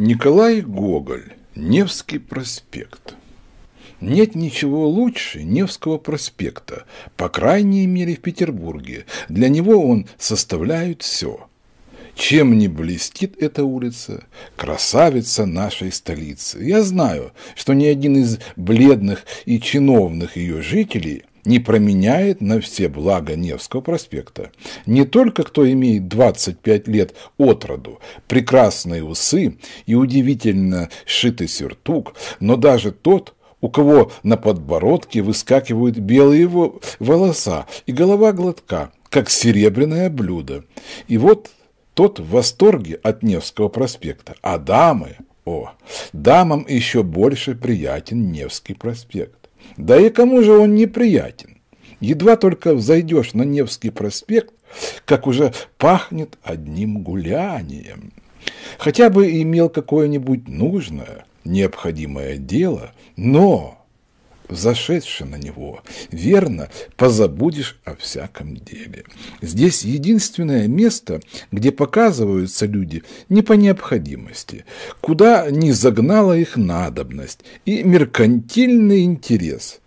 Николай Гоголь. Невский проспект. Нет ничего лучше Невского проспекта, по крайней мере в Петербурге. Для него он составляет все. Чем не блестит эта улица, красавица нашей столицы. Я знаю, что ни один из бледных и чиновных ее жителей – не променяет на все блага Невского проспекта. Не только кто имеет 25 лет от роду, прекрасные усы и удивительно сшитый сюртук, но даже тот, у кого на подбородке выскакивают белые волоса и голова глотка как серебряное блюдо. И вот тот в восторге от Невского проспекта, а дамы о, дамам еще больше приятен Невский проспект. Да и кому же он неприятен? Едва только взойдешь на Невский проспект, как уже пахнет одним гулянием. Хотя бы имел какое-нибудь нужное, необходимое дело, но зашедши на него, верно, позабудешь о всяком деле. Здесь единственное место, где показываются люди не по необходимости, куда не загнала их надобность и меркантильный интерес,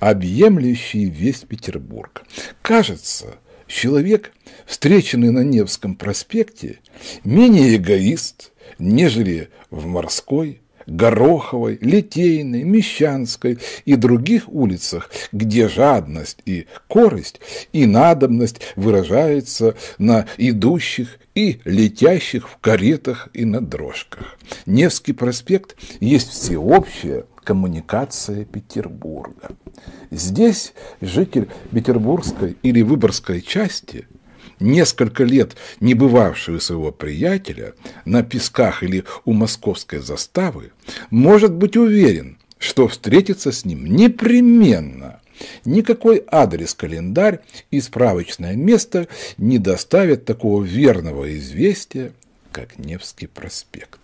объемлющий весь Петербург. Кажется, человек, встреченный на Невском проспекте, менее эгоист, нежели в морской Гороховой, Литейной, Мещанской и других улицах, где жадность и корость и надобность выражается на идущих и летящих в каретах и на дрожках. Невский проспект есть всеобщая коммуникация Петербурга. Здесь житель Петербургской или Выборгской части несколько лет не бывавшего своего приятеля на песках или у московской заставы, может быть уверен, что встретится с ним непременно. Никакой адрес, календарь и справочное место не доставят такого верного известия, как Невский проспект.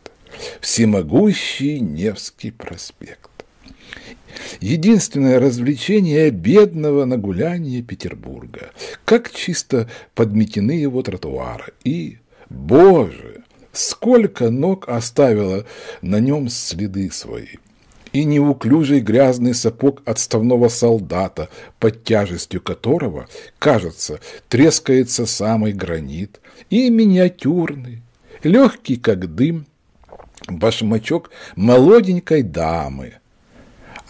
Всемогущий Невский проспект. Единственное развлечение бедного на гуляние Петербурга. Как чисто подметены его тротуары. И, боже, сколько ног оставило на нем следы свои и неуклюжий грязный сапог отставного солдата, под тяжестью которого, кажется, трескается самый гранит, и миниатюрный, легкий как дым, башмачок молоденькой дамы,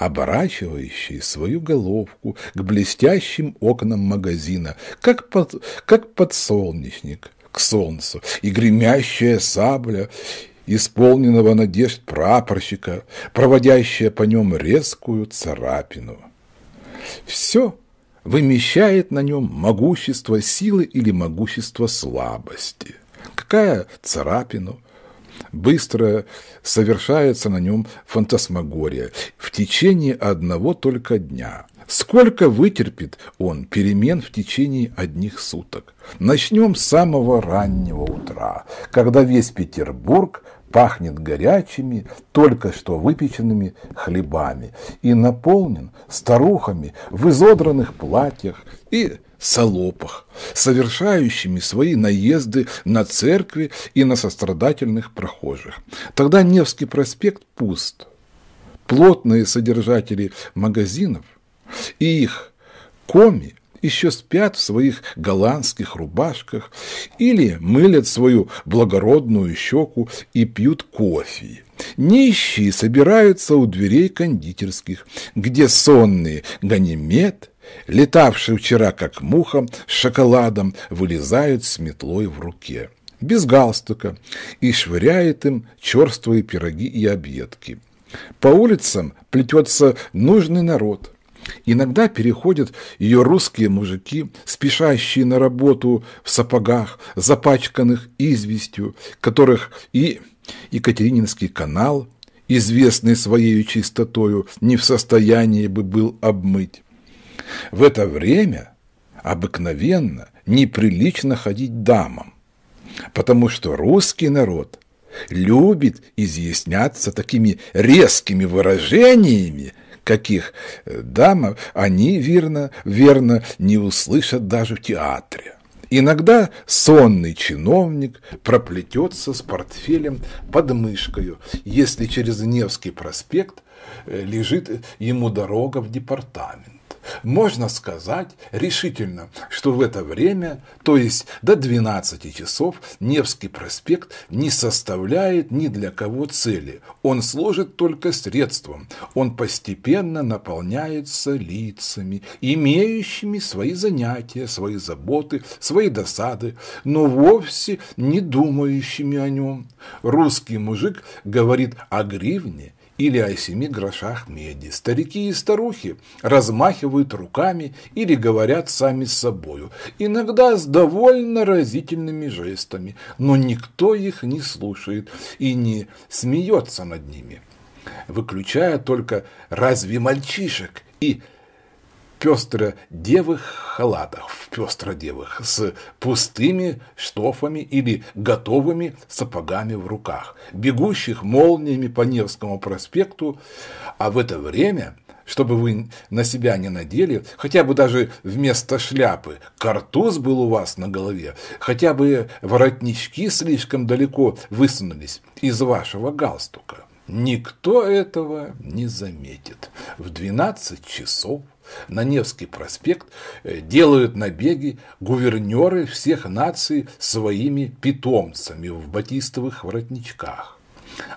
оборачивающий свою головку к блестящим окнам магазина, как, под, как подсолнечник к солнцу, и гремящая сабля исполненного надежд прапорщика, проводящая по нем резкую царапину. Все вымещает на нем могущество силы или могущество слабости. Какая царапину, быстро совершается на нем фантасмагория в течение одного только дня. Сколько вытерпит он перемен в течение одних суток? Начнем с самого раннего утра, когда весь Петербург пахнет горячими, только что выпеченными хлебами и наполнен старухами в изодранных платьях и салопах, совершающими свои наезды на церкви и на сострадательных прохожих. Тогда Невский проспект пуст. Плотные содержатели магазинов и их коми еще спят в своих голландских рубашках или мылят свою благородную щеку и пьют кофе. Нищие собираются у дверей кондитерских, где сонные Ганимед летавшие вчера как муха с шоколадом, вылезают с метлой в руке, без галстука, и швыряет им черствые пироги и объедки. По улицам плетется нужный народ. Иногда переходят ее русские мужики, спешащие на работу в сапогах, запачканных известью, которых и Екатерининский канал, известный своей чистотою, не в состоянии бы был обмыть. В это время обыкновенно неприлично ходить дамам, потому что русский народ любит изъясняться такими резкими выражениями, каких э, дама они, верно, верно, не услышат даже в театре. Иногда сонный чиновник проплетется с портфелем под мышкой, если через Невский проспект э, лежит э, ему дорога в департамент. Можно сказать решительно, что в это время, то есть до 12 часов, Невский проспект не составляет ни для кого цели. Он служит только средством. Он постепенно наполняется лицами, имеющими свои занятия, свои заботы, свои досады, но вовсе не думающими о нем. Русский мужик говорит о гривне – или о семи грошах меди. Старики и старухи размахивают руками или говорят сами с собою, иногда с довольно разительными жестами, но никто их не слушает и не смеется над ними, выключая только «разве мальчишек» и пестро-девых халатах, в девых с пустыми штофами или готовыми сапогами в руках, бегущих молниями по Невскому проспекту, а в это время чтобы вы на себя не надели, хотя бы даже вместо шляпы картуз был у вас на голове, хотя бы воротнички слишком далеко высунулись из вашего галстука. Никто этого не заметит. В 12 часов на Невский проспект э, делают набеги гувернеры всех наций своими питомцами в батистовых воротничках.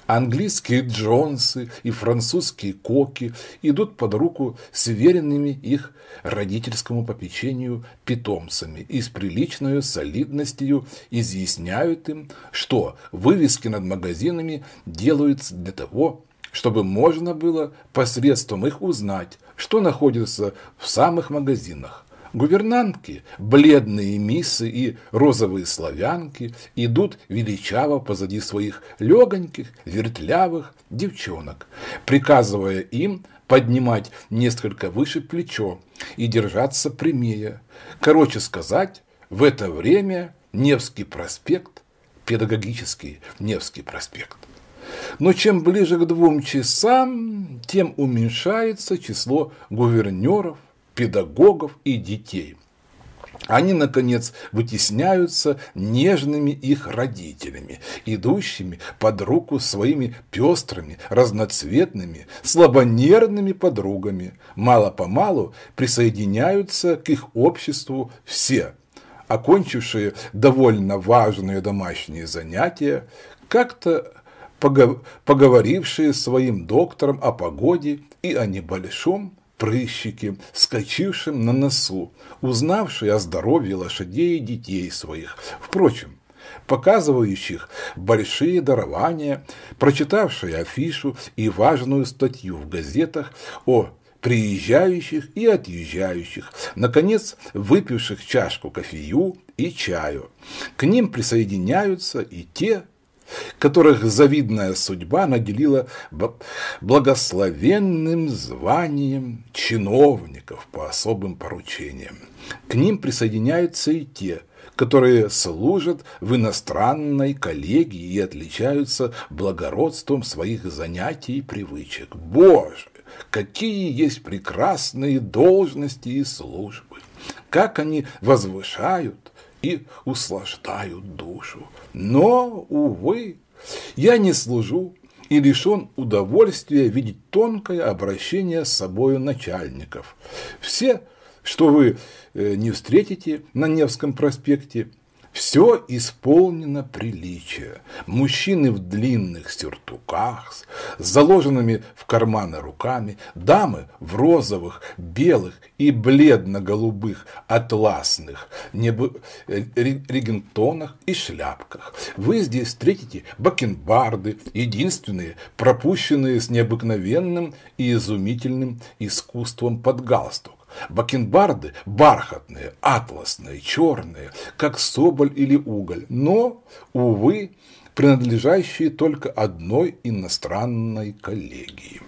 Английские Джонсы и французские Коки идут под руку с веренными их родительскому попечению питомцами и с приличной солидностью изъясняют им, что вывески над магазинами делаются для того, чтобы можно было посредством их узнать, что находится в самых магазинах. Гувернантки, бледные миссы и розовые славянки идут величаво позади своих легоньких, вертлявых девчонок, приказывая им поднимать несколько выше плечо и держаться прямее. Короче сказать, в это время Невский проспект, педагогический Невский проспект. Но чем ближе к двум часам, тем уменьшается число гувернеров, педагогов и детей. Они, наконец, вытесняются нежными их родителями, идущими под руку своими пестрыми, разноцветными, слабонервными подругами. Мало-помалу присоединяются к их обществу все, окончившие довольно важные домашние занятия, как-то поговорившие с своим доктором о погоде и о небольшом прыщике, скачившем на носу, узнавшие о здоровье лошадей и детей своих. Впрочем, показывающих большие дарования, прочитавшие афишу и важную статью в газетах о приезжающих и отъезжающих, наконец, выпивших чашку кофею и чаю. К ним присоединяются и те, которых завидная судьба наделила благословенным званием чиновников по особым поручениям. К ним присоединяются и те, которые служат в иностранной коллегии и отличаются благородством своих занятий и привычек. Боже, какие есть прекрасные должности и службы! Как они возвышают и услаждают душу! Но, увы, я не служу и лишен удовольствия видеть тонкое обращение с собою начальников. Все, что вы э, не встретите на Невском проспекте – все исполнено приличия. Мужчины в длинных сюртуках, с заложенными в карманы руками, дамы в розовых, белых и бледно-голубых атласных небо... Э, регентонах и шляпках. Вы здесь встретите бакенбарды, единственные, пропущенные с необыкновенным и изумительным искусством под галстук Бакенбарды бархатные, атласные, черные, как соболь или уголь, но, увы, принадлежащие только одной иностранной коллегии.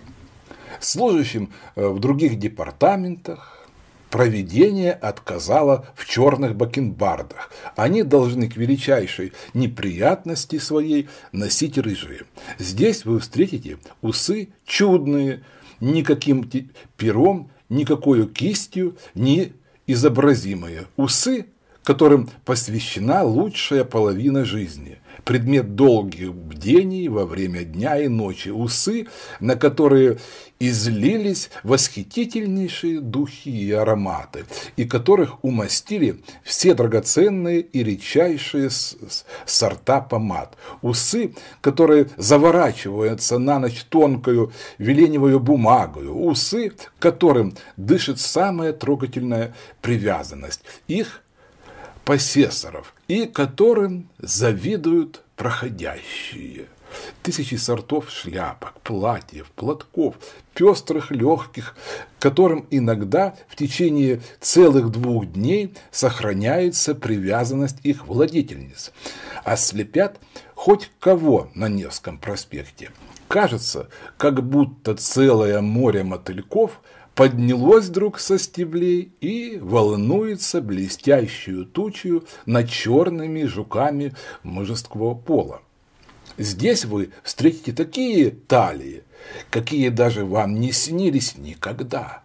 Служащим э, в других департаментах проведение отказало в черных бакенбардах. Они должны к величайшей неприятности своей носить рыжие. Здесь вы встретите усы чудные, никаким пером никакой кистью не изобразимые, усы, которым посвящена лучшая половина жизни – предмет долгих бдений во время дня и ночи, усы, на которые излились восхитительнейшие духи и ароматы, и которых умастили все драгоценные и редчайшие сорта помад. Усы, которые заворачиваются на ночь тонкою веленевую бумагою, усы, которым дышит самая трогательная привязанность. Их посессоров, и которым завидуют проходящие. Тысячи сортов шляпок, платьев, платков, пестрых, легких, которым иногда в течение целых двух дней сохраняется привязанность их владительниц. Ослепят а хоть кого на Невском проспекте. Кажется, как будто целое море мотыльков – поднялось вдруг со стеблей и волнуется блестящую тучью над черными жуками мужеского пола. Здесь вы встретите такие талии, какие даже вам не снились никогда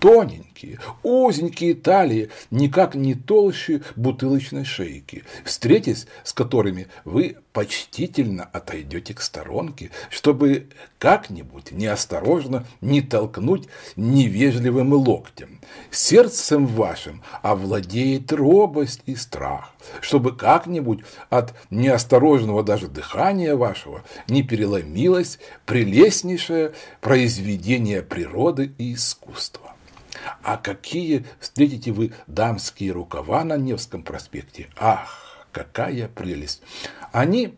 тоненькие, узенькие талии, никак не толще бутылочной шейки, встретясь с которыми вы почтительно отойдете к сторонке, чтобы как-нибудь неосторожно не толкнуть невежливым локтем. Сердцем вашим овладеет робость и страх, чтобы как-нибудь от неосторожного даже дыхания вашего не переломилось прелестнейшее произведение природы и искусства. А какие встретите вы дамские рукава на Невском проспекте? Ах, какая прелесть! Они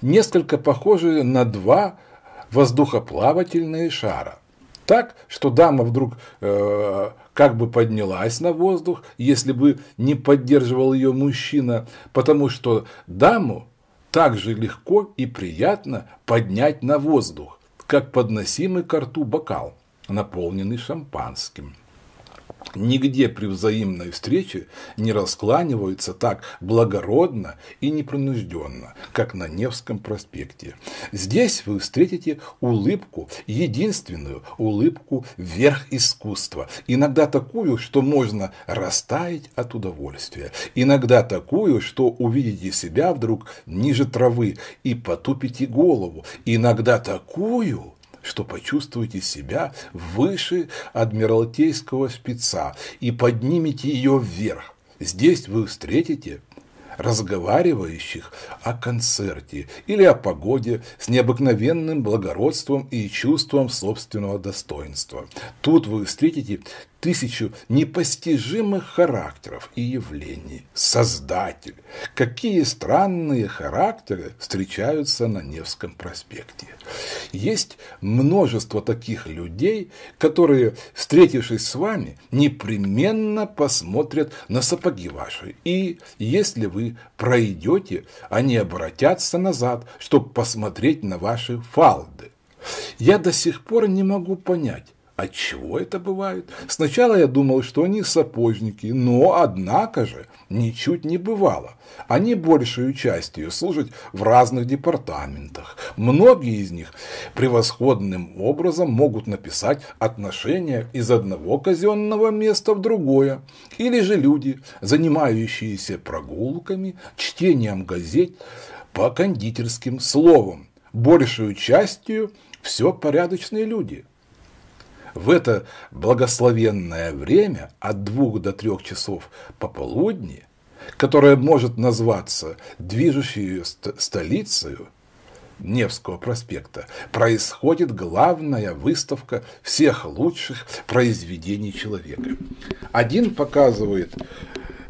несколько похожи на два воздухоплавательные шара. Так, что дама вдруг э, как бы поднялась на воздух, если бы не поддерживал ее мужчина, потому что даму так же легко и приятно поднять на воздух, как подносимый к рту бокал, наполненный шампанским. Нигде при взаимной встрече не раскланиваются так благородно и непринужденно, как на Невском проспекте. Здесь вы встретите улыбку, единственную улыбку вверх искусства. Иногда такую, что можно растаять от удовольствия. Иногда такую, что увидите себя вдруг ниже травы и потупите голову. Иногда такую, что почувствуете себя выше адмиралтейского спеца и поднимете ее вверх. Здесь вы встретите разговаривающих о концерте или о погоде с необыкновенным благородством и чувством собственного достоинства. Тут вы встретите тысячу непостижимых характеров и явлений. Создатель. Какие странные характеры встречаются на Невском проспекте. Есть множество таких людей, которые, встретившись с вами, непременно посмотрят на сапоги ваши. И если вы пройдете, они обратятся назад, чтобы посмотреть на ваши фалды. Я до сих пор не могу понять, а чего это бывает? Сначала я думал, что они сапожники, но, однако же, ничуть не бывало. Они большую частью служат в разных департаментах. Многие из них превосходным образом могут написать отношения из одного казенного места в другое. Или же люди, занимающиеся прогулками, чтением газет по кондитерским словам. Большую частью все порядочные люди – в это благословенное время от двух до трех часов пополудни, которое может назваться движущей столицей Невского проспекта, происходит главная выставка всех лучших произведений человека. Один показывает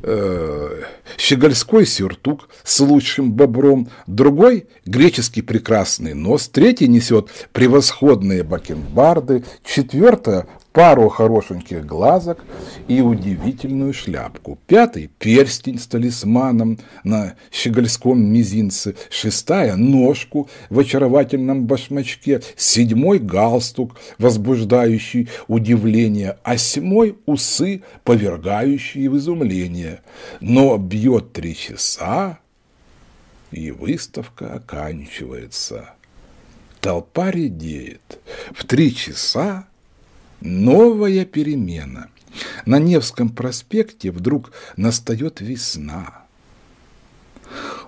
Э, щегольской сюртук с лучшим бобром, другой – греческий прекрасный нос, третий несет превосходные бакенбарды, четвертая пару хорошеньких глазок и удивительную шляпку. Пятый – перстень с талисманом на щегольском мизинце. Шестая – ножку в очаровательном башмачке. Седьмой – галстук, возбуждающий удивление. А седьмой – усы, повергающие в изумление. Но бьет три часа, и выставка оканчивается. Толпа редеет. В три часа Новая перемена. На Невском проспекте вдруг настает весна.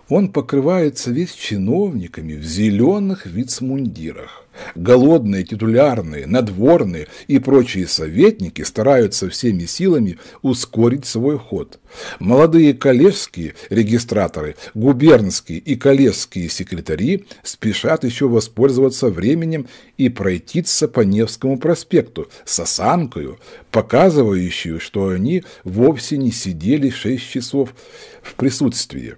Он покрывается весь чиновниками в зеленых вицмундирах. Голодные, титулярные, надворные и прочие советники стараются всеми силами ускорить свой ход. Молодые коллежские регистраторы, губернские и коллежские секретари спешат еще воспользоваться временем и пройтиться по Невскому проспекту с осанкою, показывающую, что они вовсе не сидели 6 часов в присутствии.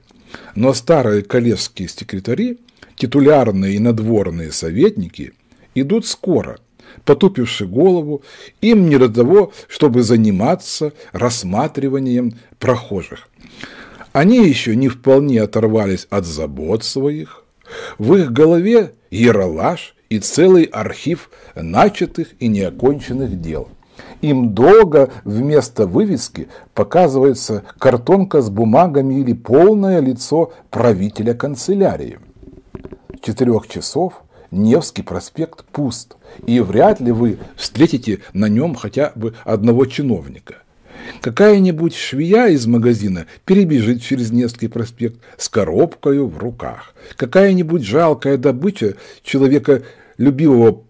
Но старые коллежские секретари, титулярные и надворные советники идут скоро, потупивши голову, им не до того, чтобы заниматься рассматриванием прохожих. Они еще не вполне оторвались от забот своих. В их голове ералаш и целый архив начатых и неоконченных дел. Им долго вместо вывески показывается картонка с бумагами или полное лицо правителя канцелярии. С четырех часов Невский проспект пуст, и вряд ли вы встретите на нем хотя бы одного чиновника. Какая-нибудь швея из магазина перебежит через Невский проспект с коробкой в руках. Какая-нибудь жалкая добыча человека любимого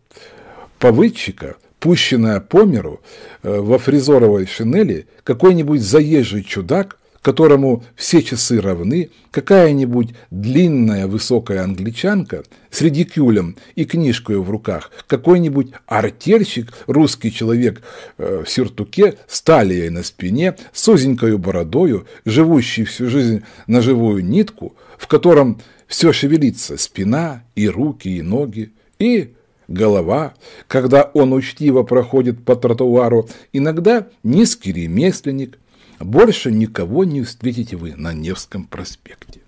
повыдчика пущенная по миру э, во фризоровой шинели какой-нибудь заезжий чудак, которому все часы равны, какая-нибудь длинная высокая англичанка с редикюлем и книжкой в руках, какой-нибудь артельщик, русский человек э, в сюртуке, с талией на спине, с узенькою бородою, живущий всю жизнь на живую нитку, в котором все шевелится – спина и руки, и ноги, и голова, когда он учтиво проходит по тротуару, иногда низкий ремесленник. Больше никого не встретите вы на Невском проспекте.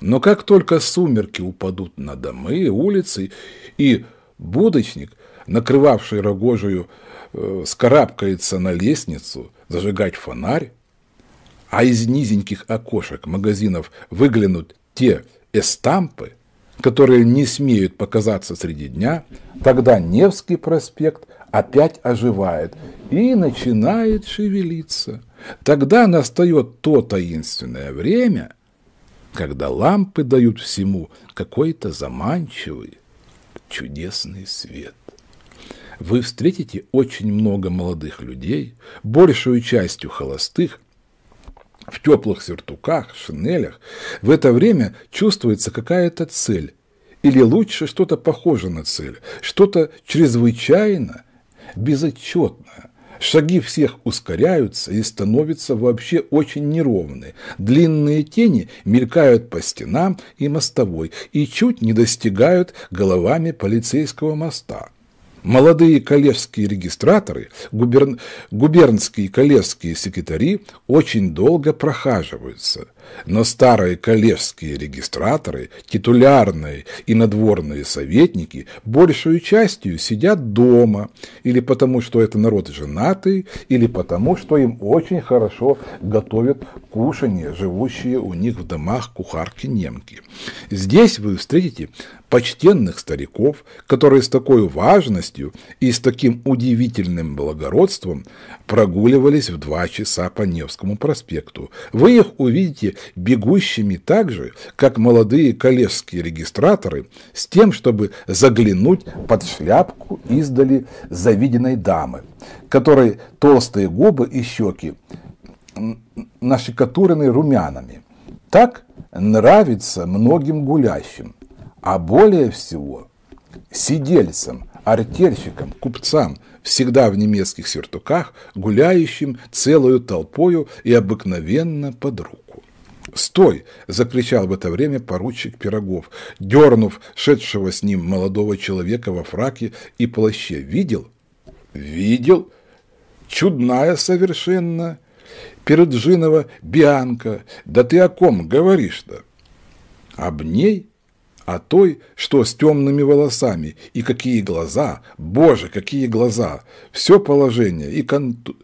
Но как только сумерки упадут на домы, улицы, и будочник, накрывавший рогожию, э, скарабкается на лестницу зажигать фонарь, а из низеньких окошек магазинов выглянут те эстампы – которые не смеют показаться среди дня, тогда Невский проспект опять оживает и начинает шевелиться. Тогда настает то таинственное время, когда лампы дают всему какой-то заманчивый, чудесный свет. Вы встретите очень много молодых людей, большую частью холостых – в теплых сюртуках, шинелях, в это время чувствуется какая-то цель, или лучше что-то похожее на цель, что-то чрезвычайно безотчетное. Шаги всех ускоряются и становятся вообще очень неровны. Длинные тени мелькают по стенам и мостовой и чуть не достигают головами полицейского моста. Молодые коллежские регистраторы, губерн... губернские коллежские секретари очень долго прохаживаются – но старые коллежские регистраторы, титулярные и надворные советники большую частью сидят дома, или потому что это народ женатый, или потому что им очень хорошо готовят кушанье, живущие у них в домах кухарки-немки. Здесь вы встретите почтенных стариков, которые с такой важностью и с таким удивительным благородством прогуливались в два часа по Невскому проспекту. Вы их увидите бегущими так же, как молодые колесские регистраторы, с тем, чтобы заглянуть под шляпку издали завиденной дамы, которой толстые губы и щеки нашикатурены румянами. Так нравится многим гулящим, а более всего сидельцам, артельщикам, купцам – всегда в немецких сюртуках, гуляющим целую толпою и обыкновенно под руку. «Стой!» – закричал в это время поручик Пирогов, дернув шедшего с ним молодого человека во фраке и плаще. «Видел?» «Видел? Чудная совершенно!» Переджинова Бианка, да ты о ком говоришь-то? Об ней а той, что с темными волосами, и какие глаза, боже, какие глаза, все положение, и конту...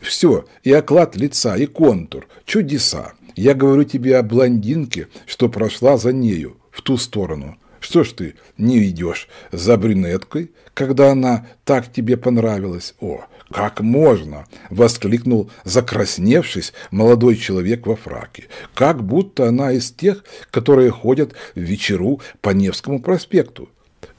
все, и оклад лица, и контур, чудеса. Я говорю тебе о блондинке, что прошла за нею, в ту сторону. Что ж ты не идешь за брюнеткой, когда она так тебе понравилась? О, «Как можно?» – воскликнул, закрасневшись, молодой человек во фраке. «Как будто она из тех, которые ходят в вечеру по Невскому проспекту.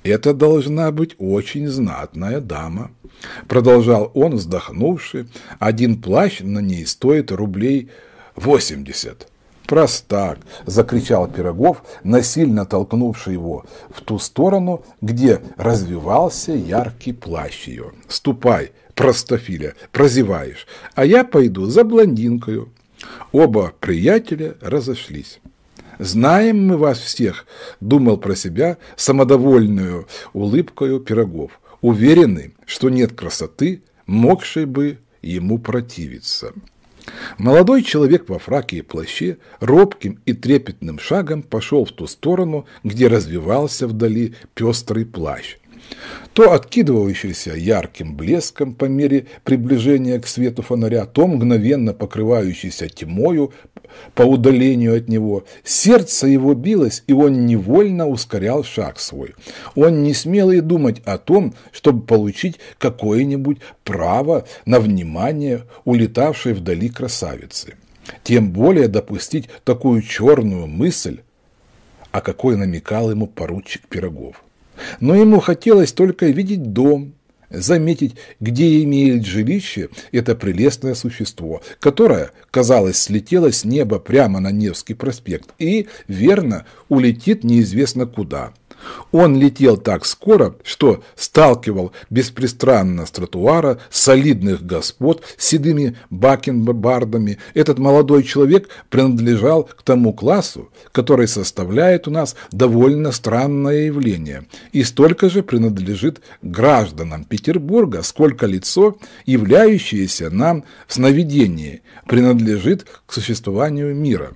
Это должна быть очень знатная дама», – продолжал он, вздохнувши. «Один плащ на ней стоит рублей восемьдесят». «Простак!» – закричал Пирогов, насильно толкнувший его в ту сторону, где развивался яркий плащ ее. «Ступай!» простофиля, прозеваешь, а я пойду за блондинкою». Оба приятеля разошлись. «Знаем мы вас всех», – думал про себя самодовольную улыбкою пирогов, уверенный, что нет красоты, могшей бы ему противиться. Молодой человек во фраке и плаще робким и трепетным шагом пошел в ту сторону, где развивался вдали пестрый плащ то откидывающийся ярким блеском по мере приближения к свету фонаря, то мгновенно покрывающийся тьмою по удалению от него. Сердце его билось, и он невольно ускорял шаг свой. Он не смел и думать о том, чтобы получить какое-нибудь право на внимание улетавшей вдали красавицы. Тем более допустить такую черную мысль, о какой намекал ему поручик Пирогов. Но ему хотелось только видеть дом, заметить, где имеет жилище это прелестное существо, которое, казалось, слетело с неба прямо на Невский проспект и, верно, улетит неизвестно куда – он летел так скоро, что сталкивал беспристрастно с тротуара солидных господ с седыми бакенбардами. Этот молодой человек принадлежал к тому классу, который составляет у нас довольно странное явление, и столько же принадлежит гражданам Петербурга, сколько лицо, являющееся нам в сновидении, принадлежит к существованию мира.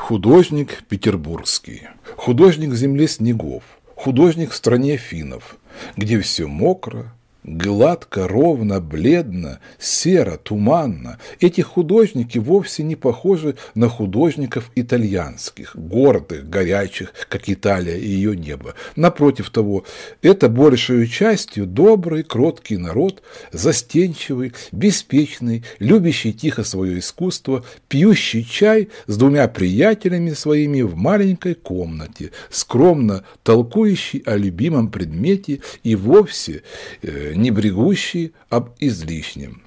Художник петербургский, художник в земле снегов, художник в стране финнов, где все мокро, Гладко, ровно, бледно, серо, туманно. Эти художники вовсе не похожи на художников итальянских, гордых, горячих, как Италия и ее небо. Напротив того, это большую частью добрый, кроткий народ, застенчивый, беспечный, любящий тихо свое искусство, пьющий чай с двумя приятелями своими в маленькой комнате, скромно толкующий о любимом предмете и вовсе э, не брегущий об излишнем.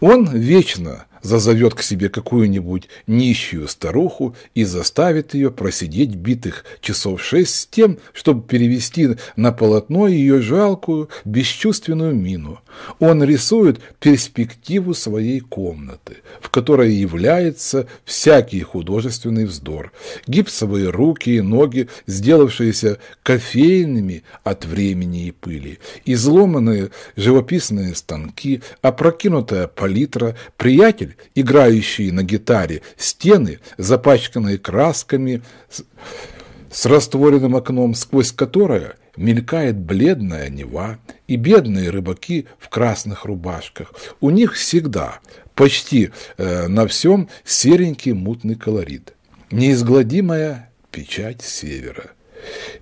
Он вечно зазовет к себе какую-нибудь нищую старуху и заставит ее просидеть битых часов шесть с тем, чтобы перевести на полотно ее жалкую, бесчувственную мину – он рисует перспективу своей комнаты, в которой является всякий художественный вздор. Гипсовые руки и ноги, сделавшиеся кофейными от времени и пыли, изломанные живописные станки, опрокинутая палитра, приятель, играющий на гитаре, стены, запачканные красками, с растворенным окном, сквозь которое мелькает бледная Нева и бедные рыбаки в красных рубашках. У них всегда, почти э, на всем, серенький мутный колорит. Неизгладимая печать севера.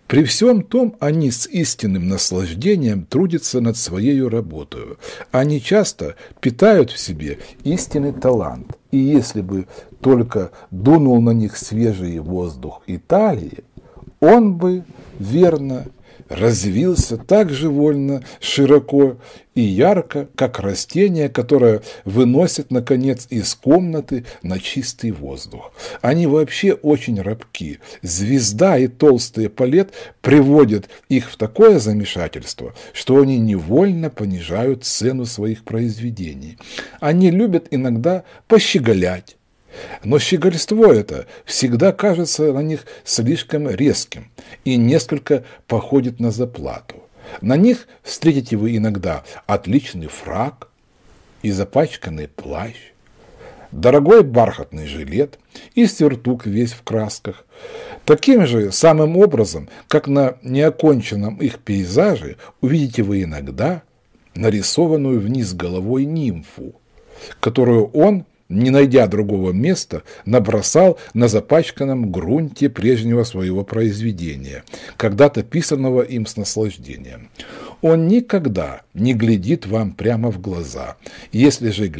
При всем том они с истинным наслаждением трудятся над своей работой. Они часто питают в себе истинный талант. И если бы только дунул на них свежий воздух Италии, он бы верно развился так же вольно, широко и ярко, как растение, которое выносит, наконец, из комнаты на чистый воздух. Они вообще очень рабки. Звезда и толстые палет приводят их в такое замешательство, что они невольно понижают цену своих произведений. Они любят иногда пощеголять, но щегольство это всегда кажется на них слишком резким и несколько походит на заплату. На них встретите вы иногда отличный фраг и запачканный плащ, дорогой бархатный жилет и сюртук весь в красках. Таким же самым образом, как на неоконченном их пейзаже, увидите вы иногда нарисованную вниз головой нимфу, которую он – не найдя другого места, набросал на запачканном грунте прежнего своего произведения, когда-то писанного им с наслаждением. Он никогда не глядит вам прямо в глаза. Если же э,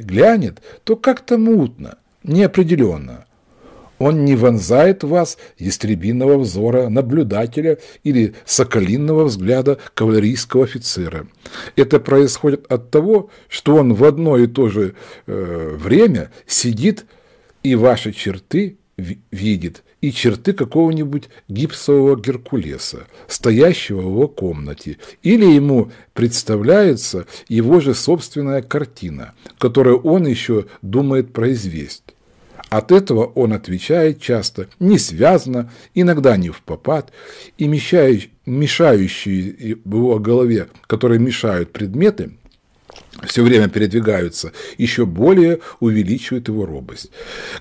глянет, то как-то мутно, неопределенно, он не вонзает в вас ястребиного взора наблюдателя или соколинного взгляда кавалерийского офицера. Это происходит от того, что он в одно и то же э, время сидит и ваши черты видит, и черты какого-нибудь гипсового Геркулеса, стоящего в его комнате, или ему представляется его же собственная картина, которую он еще думает произвести. От этого он отвечает часто не связно, иногда не в попад, и мешающие в его голове, которые мешают предметы, все время передвигаются, еще более увеличивают его робость.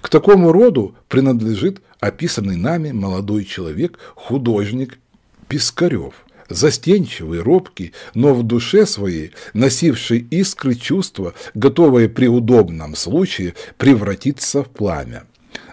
К такому роду принадлежит описанный нами молодой человек, художник Пискарев – застенчивый, робкий, но в душе своей носивший искры чувства, готовое при удобном случае превратиться в пламя.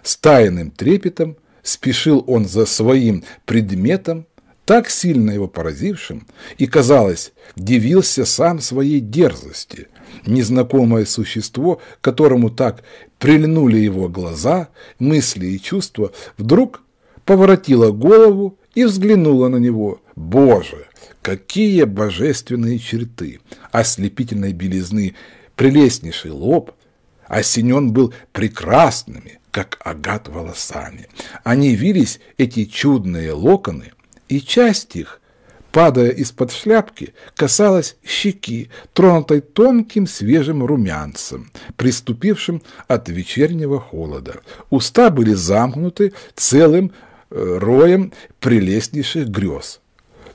С тайным трепетом спешил он за своим предметом, так сильно его поразившим, и, казалось, дивился сам своей дерзости. Незнакомое существо, которому так прильнули его глаза, мысли и чувства, вдруг поворотило голову и взглянуло на него – Боже, какие божественные черты! Ослепительной белизны прелестнейший лоб, осенен был прекрасными, как агат волосами. Они вились эти чудные локоны, и часть их, падая из-под шляпки, касалась щеки, тронутой тонким свежим румянцем, приступившим от вечернего холода. Уста были замкнуты целым э, роем прелестнейших грез –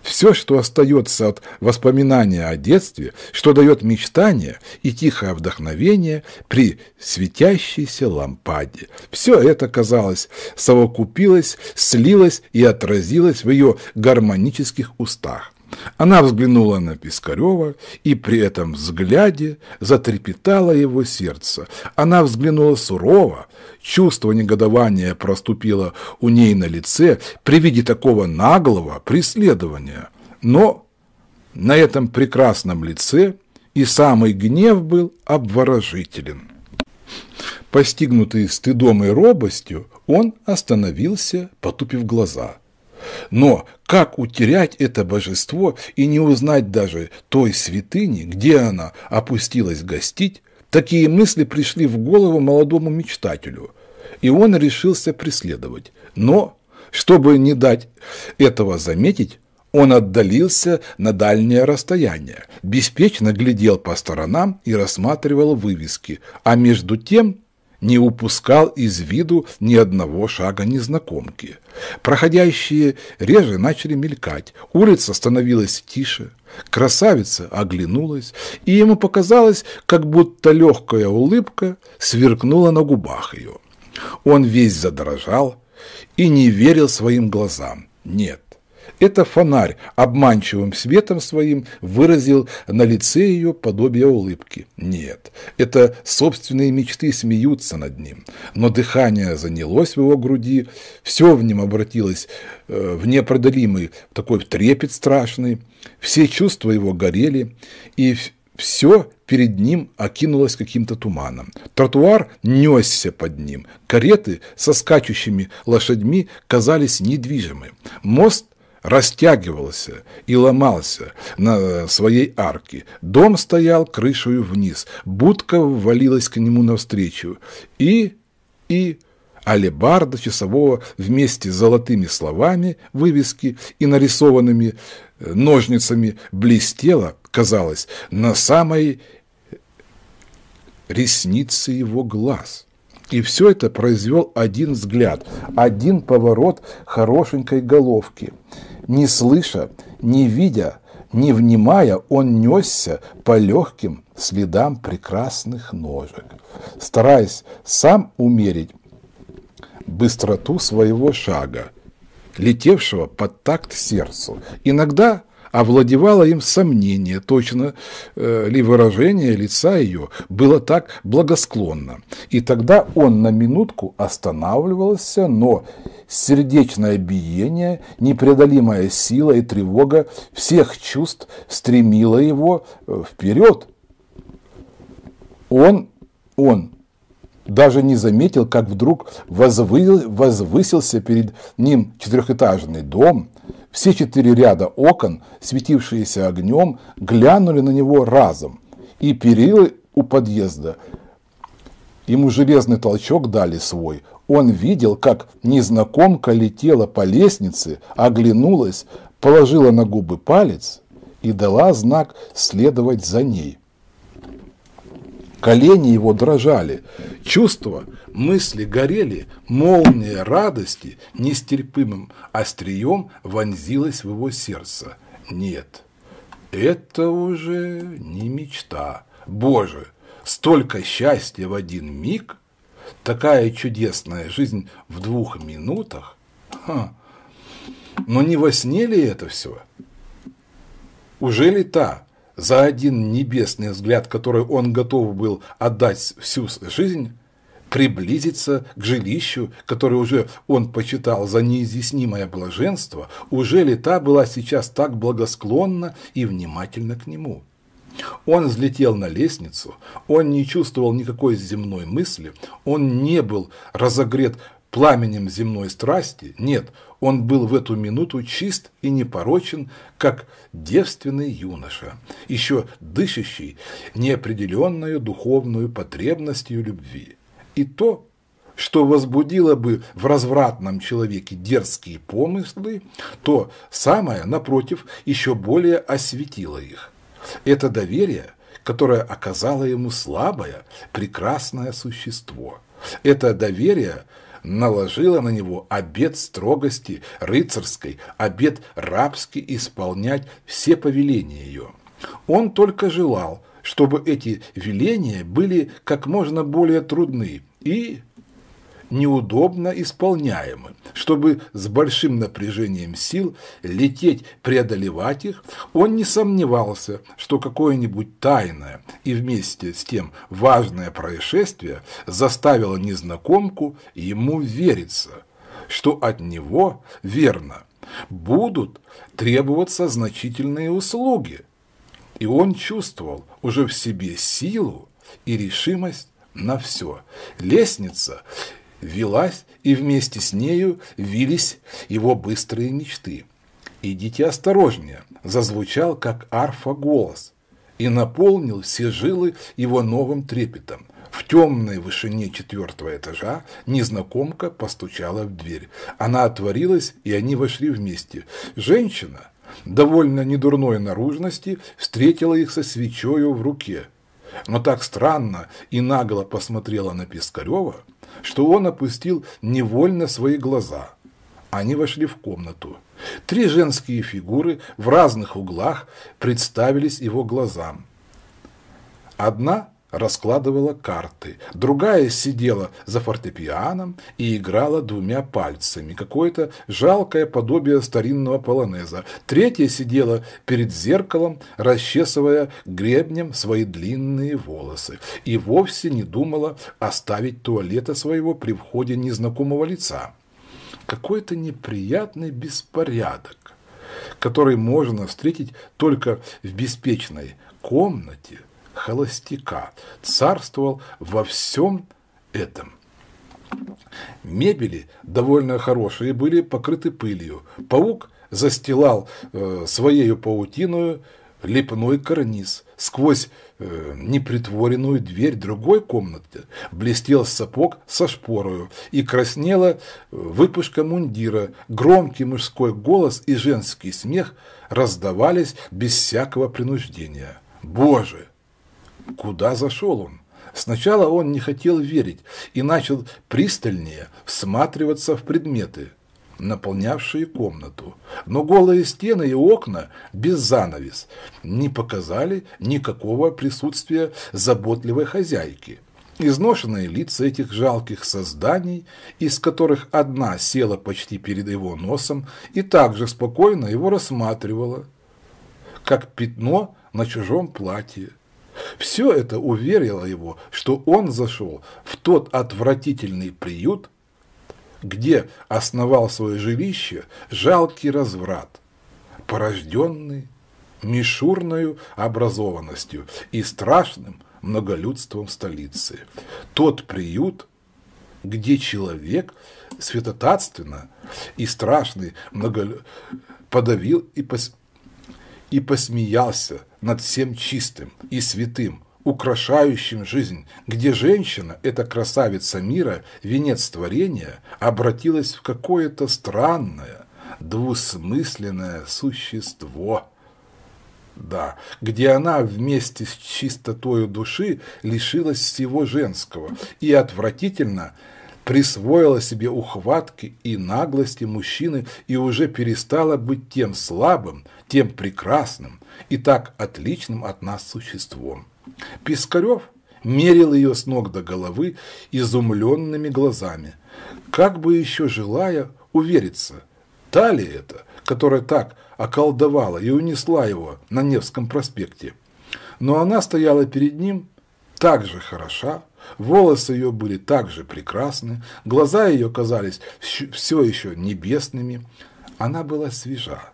все, что остается от воспоминания о детстве, что дает мечтание и тихое вдохновение при светящейся лампаде. Все это, казалось, совокупилось, слилось и отразилось в ее гармонических устах. Она взглянула на Пискарева, и при этом взгляде затрепетало его сердце. Она взглянула сурово, чувство негодования проступило у ней на лице при виде такого наглого преследования. Но на этом прекрасном лице и самый гнев был обворожителен. Постигнутый стыдом и робостью, он остановился, потупив глаза. Но как утерять это божество и не узнать даже той святыни, где она опустилась гостить, такие мысли пришли в голову молодому мечтателю, и он решился преследовать. Но, чтобы не дать этого заметить, он отдалился на дальнее расстояние, беспечно глядел по сторонам и рассматривал вывески, а между тем не упускал из виду ни одного шага незнакомки. Проходящие реже начали мелькать, улица становилась тише, красавица оглянулась, и ему показалось, как будто легкая улыбка сверкнула на губах ее. Он весь задрожал и не верил своим глазам. Нет, это фонарь обманчивым светом своим выразил на лице ее подобие улыбки. Нет, это собственные мечты смеются над ним. Но дыхание занялось в его груди, все в нем обратилось э, в непродолимый такой трепет страшный, все чувства его горели, и все перед ним окинулось каким-то туманом. Тротуар несся под ним, кареты со скачущими лошадьми казались недвижимы, мост растягивался и ломался на э, своей арке. Дом стоял крышею вниз, будка ввалилась к нему навстречу. И... и... Алебарда часового вместе с золотыми словами вывески и нарисованными э, ножницами блестела, казалось, на самой реснице его глаз. И все это произвел один взгляд, один поворот хорошенькой головки – не слыша, не видя, не внимая, он несся по легким следам прекрасных ножек, стараясь сам умерить быстроту своего шага, летевшего под такт сердцу. Иногда овладевало им сомнение, точно э, ли выражение лица ее было так благосклонно. И тогда он на минутку останавливался, но сердечное биение, непреодолимая сила и тревога всех чувств стремила его э, вперед. Он, он даже не заметил, как вдруг возвысился перед ним четырехэтажный дом, все четыре ряда окон, светившиеся огнем, глянули на него разом, и перилы у подъезда ему железный толчок дали свой. Он видел, как незнакомка летела по лестнице, оглянулась, положила на губы палец и дала знак следовать за ней. Колени его дрожали, чувства, мысли горели, молния радости нестерпимым острием вонзилась в его сердце. Нет, это уже не мечта. Боже, столько счастья в один миг, такая чудесная жизнь в двух минутах. Ха. Но не во сне ли это все? Уже ли та, за один небесный взгляд, который он готов был отдать всю жизнь, приблизиться к жилищу, которое уже он почитал за неизъяснимое блаженство, уже ли та была сейчас так благосклонна и внимательна к нему? Он взлетел на лестницу, он не чувствовал никакой земной мысли, он не был разогрет пламенем земной страсти, нет, он был в эту минуту чист и непорочен, как девственный юноша, еще дышащий неопределенную духовную потребностью любви. И то, что возбудило бы в развратном человеке дерзкие помыслы, то самое, напротив, еще более осветило их. Это доверие, которое оказало ему слабое, прекрасное существо. Это доверие – наложила на него обет строгости рыцарской, обет рабски исполнять все повеления ее. Он только желал, чтобы эти веления были как можно более трудны и неудобно исполняемы, чтобы с большим напряжением сил лететь, преодолевать их, он не сомневался, что какое-нибудь тайное и вместе с тем важное происшествие заставило незнакомку ему вериться, что от него, верно, будут требоваться значительные услуги. И он чувствовал уже в себе силу и решимость на все. Лестница велась, и вместе с нею вились его быстрые мечты. «Идите осторожнее!» – зазвучал, как арфа, голос, и наполнил все жилы его новым трепетом. В темной вышине четвертого этажа незнакомка постучала в дверь. Она отворилась, и они вошли вместе. Женщина, довольно недурной наружности, встретила их со свечою в руке. Но так странно и нагло посмотрела на Пискарева – что он опустил невольно свои глаза. Они вошли в комнату. Три женские фигуры в разных углах представились его глазам. Одна раскладывала карты, другая сидела за фортепианом и играла двумя пальцами, какое-то жалкое подобие старинного полонеза. Третья сидела перед зеркалом, расчесывая гребнем свои длинные волосы, и вовсе не думала оставить туалета своего при входе незнакомого лица. Какой-то неприятный беспорядок, который можно встретить только в беспечной комнате – холостяка, царствовал во всем этом. Мебели довольно хорошие были, покрыты пылью. Паук застилал э, своею паутиною лепной карниз. Сквозь э, непритворенную дверь другой комнаты блестел сапог со шпорою и краснела э, выпушка мундира. Громкий мужской голос и женский смех раздавались без всякого принуждения. «Боже!» Куда зашел он? Сначала он не хотел верить и начал пристальнее всматриваться в предметы, наполнявшие комнату. Но голые стены и окна без занавес не показали никакого присутствия заботливой хозяйки. Изношенные лица этих жалких созданий, из которых одна села почти перед его носом и также спокойно его рассматривала, как пятно на чужом платье. Все это уверило его, что он зашел в тот отвратительный приют, где основал свое жилище жалкий разврат, порожденный мишурною образованностью и страшным многолюдством столицы. Тот приют, где человек святотатственно и страшный многолю... подавил и, пос... и посмеялся над всем чистым и святым, украшающим жизнь, где женщина, эта красавица мира, венец творения, обратилась в какое-то странное, двусмысленное существо. Да, где она вместе с чистотою души лишилась всего женского и отвратительно присвоила себе ухватки и наглости мужчины и уже перестала быть тем слабым, тем прекрасным, и так отличным от нас существом. Пискарев мерил ее с ног до головы изумленными глазами, как бы еще желая увериться, та ли это, которая так околдовала и унесла его на Невском проспекте. Но она стояла перед ним так же хороша, волосы ее были так же прекрасны, глаза ее казались все еще небесными, она была свежа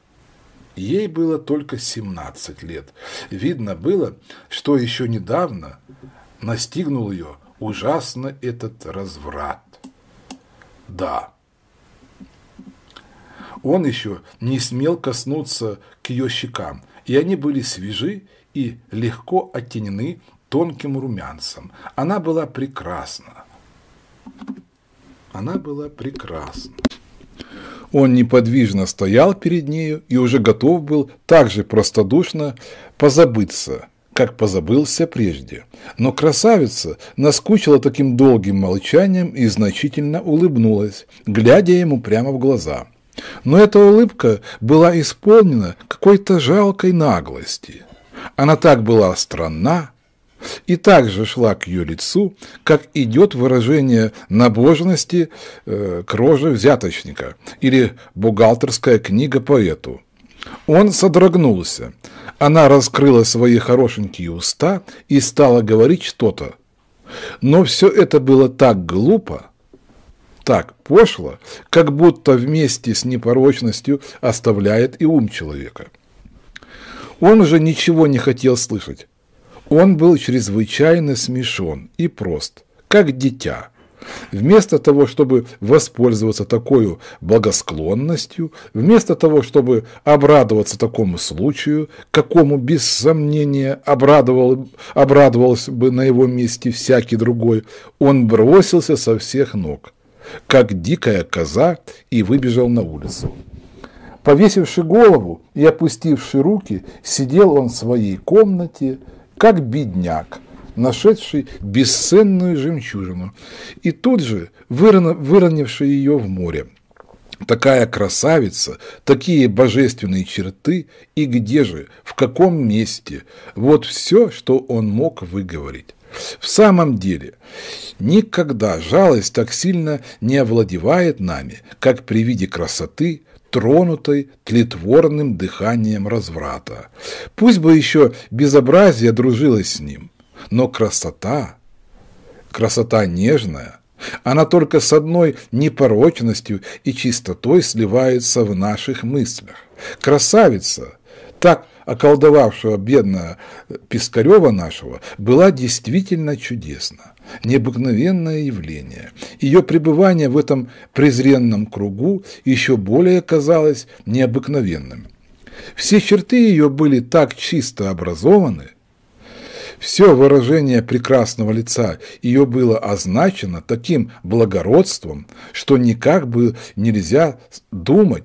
Ей было только 17 лет. Видно было, что еще недавно настигнул ее ужасно этот разврат. Да. Он еще не смел коснуться к ее щекам, и они были свежи и легко оттенены тонким румянцем. Она была прекрасна. Она была прекрасна. Он неподвижно стоял перед нею и уже готов был так же простодушно позабыться, как позабылся прежде. Но красавица наскучила таким долгим молчанием и значительно улыбнулась, глядя ему прямо в глаза. Но эта улыбка была исполнена какой-то жалкой наглости. Она так была странна, и также шла к ее лицу, как идет выражение набожности э, к взяточника или бухгалтерская книга поэту. Он содрогнулся. Она раскрыла свои хорошенькие уста и стала говорить что-то. Но все это было так глупо, так пошло, как будто вместе с непорочностью оставляет и ум человека. Он же ничего не хотел слышать. Он был чрезвычайно смешон и прост, как дитя. Вместо того, чтобы воспользоваться такой благосклонностью, вместо того, чтобы обрадоваться такому случаю, какому, без сомнения, обрадовал, обрадовался бы на его месте всякий другой, он бросился со всех ног, как дикая коза, и выбежал на улицу. Повесивши голову и опустивши руки, сидел он в своей комнате, как бедняк, нашедший бесценную жемчужину, и тут же выронивший ее в море. Такая красавица, такие божественные черты, и где же, в каком месте? Вот все, что он мог выговорить. В самом деле, никогда жалость так сильно не овладевает нами, как при виде красоты, тронутой тлетворным дыханием разврата. Пусть бы еще безобразие дружилось с ним, но красота, красота нежная, она только с одной непорочностью и чистотой сливается в наших мыслях. Красавица, так околдовавшего бедного Пискарева нашего, была действительно чудесна необыкновенное явление. Ее пребывание в этом презренном кругу еще более казалось необыкновенным. Все черты ее были так чисто образованы, все выражение прекрасного лица ее было означено таким благородством, что никак бы нельзя думать,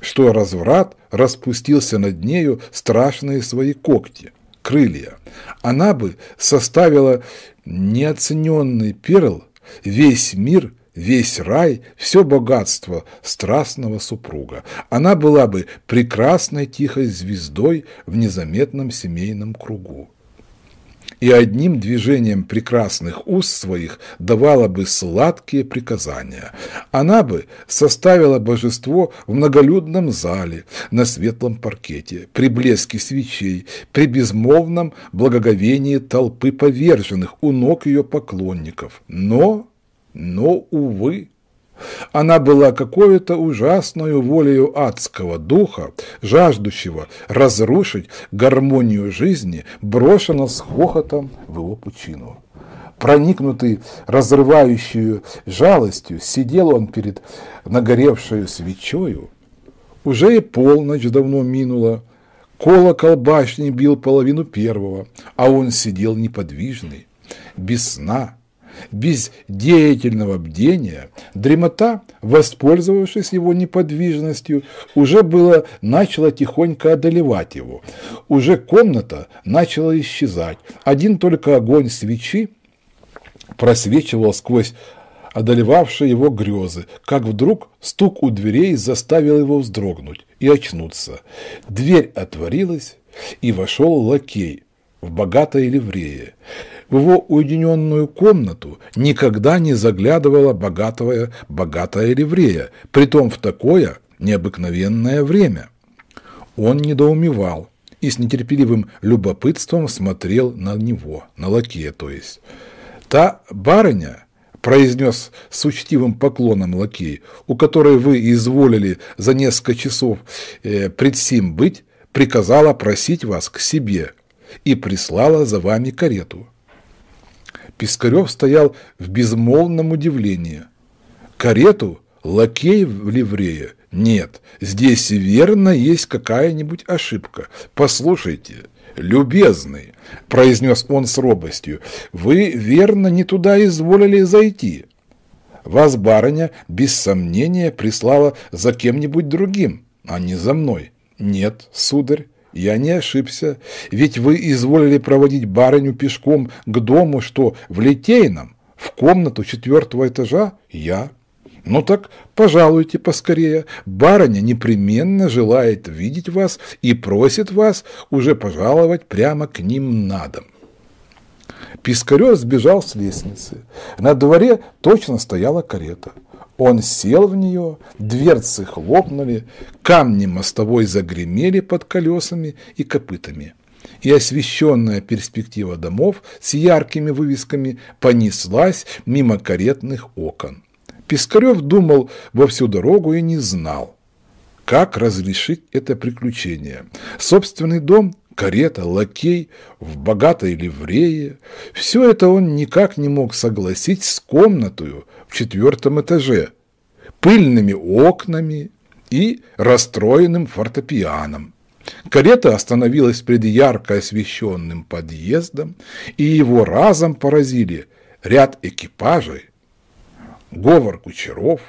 что разврат распустился над нею страшные свои когти, крылья. Она бы составила неоцененный перл, весь мир, весь рай, все богатство страстного супруга. Она была бы прекрасной тихой звездой в незаметном семейном кругу и одним движением прекрасных уст своих давала бы сладкие приказания. Она бы составила божество в многолюдном зале, на светлом паркете, при блеске свечей, при безмолвном благоговении толпы поверженных у ног ее поклонников. Но, но, увы, она была какой-то ужасной волею адского духа, жаждущего разрушить гармонию жизни, брошена с хохотом в его пучину. Проникнутый разрывающей жалостью, сидел он перед нагоревшей свечою. Уже и полночь давно минула, колокол башни бил половину первого, а он сидел неподвижный, без сна, без деятельного бдения, дремота, воспользовавшись его неподвижностью, уже было начала тихонько одолевать его. Уже комната начала исчезать. Один только огонь свечи просвечивал сквозь одолевавшие его грезы, как вдруг стук у дверей заставил его вздрогнуть и очнуться. Дверь отворилась, и вошел лакей в богатой ливрее в его уединенную комнату никогда не заглядывала богатая, богатая еврея, притом в такое необыкновенное время. Он недоумевал и с нетерпеливым любопытством смотрел на него, на лакея, то есть. «Та барыня», – произнес с учтивым поклоном лакей, «у которой вы изволили за несколько часов э, пред сим быть, приказала просить вас к себе и прислала за вами карету. Пискарев стоял в безмолвном удивлении. Карету? Лакей в ливрее? Нет, здесь верно есть какая-нибудь ошибка. Послушайте, любезный, произнес он с робостью, вы верно не туда изволили зайти. Вас, барыня, без сомнения прислала за кем-нибудь другим, а не за мной. Нет, сударь, я не ошибся, ведь вы изволили проводить барыню пешком к дому, что в Литейном, в комнату четвертого этажа я. Ну так, пожалуйте поскорее, барыня непременно желает видеть вас и просит вас уже пожаловать прямо к ним на дом. Пискарев сбежал с лестницы. На дворе точно стояла карета. Он сел в нее, дверцы хлопнули, камни мостовой загремели под колесами и копытами. И освещенная перспектива домов с яркими вывесками понеслась мимо каретных окон. Пискарев думал во всю дорогу и не знал, как разрешить это приключение. Собственный дом карета, лакей, в богатой ливрее. Все это он никак не мог согласить с комнатою, в четвертом этаже, пыльными окнами и расстроенным фортепианом. Карета остановилась перед ярко освещенным подъездом, и его разом поразили ряд экипажей, говор кучеров,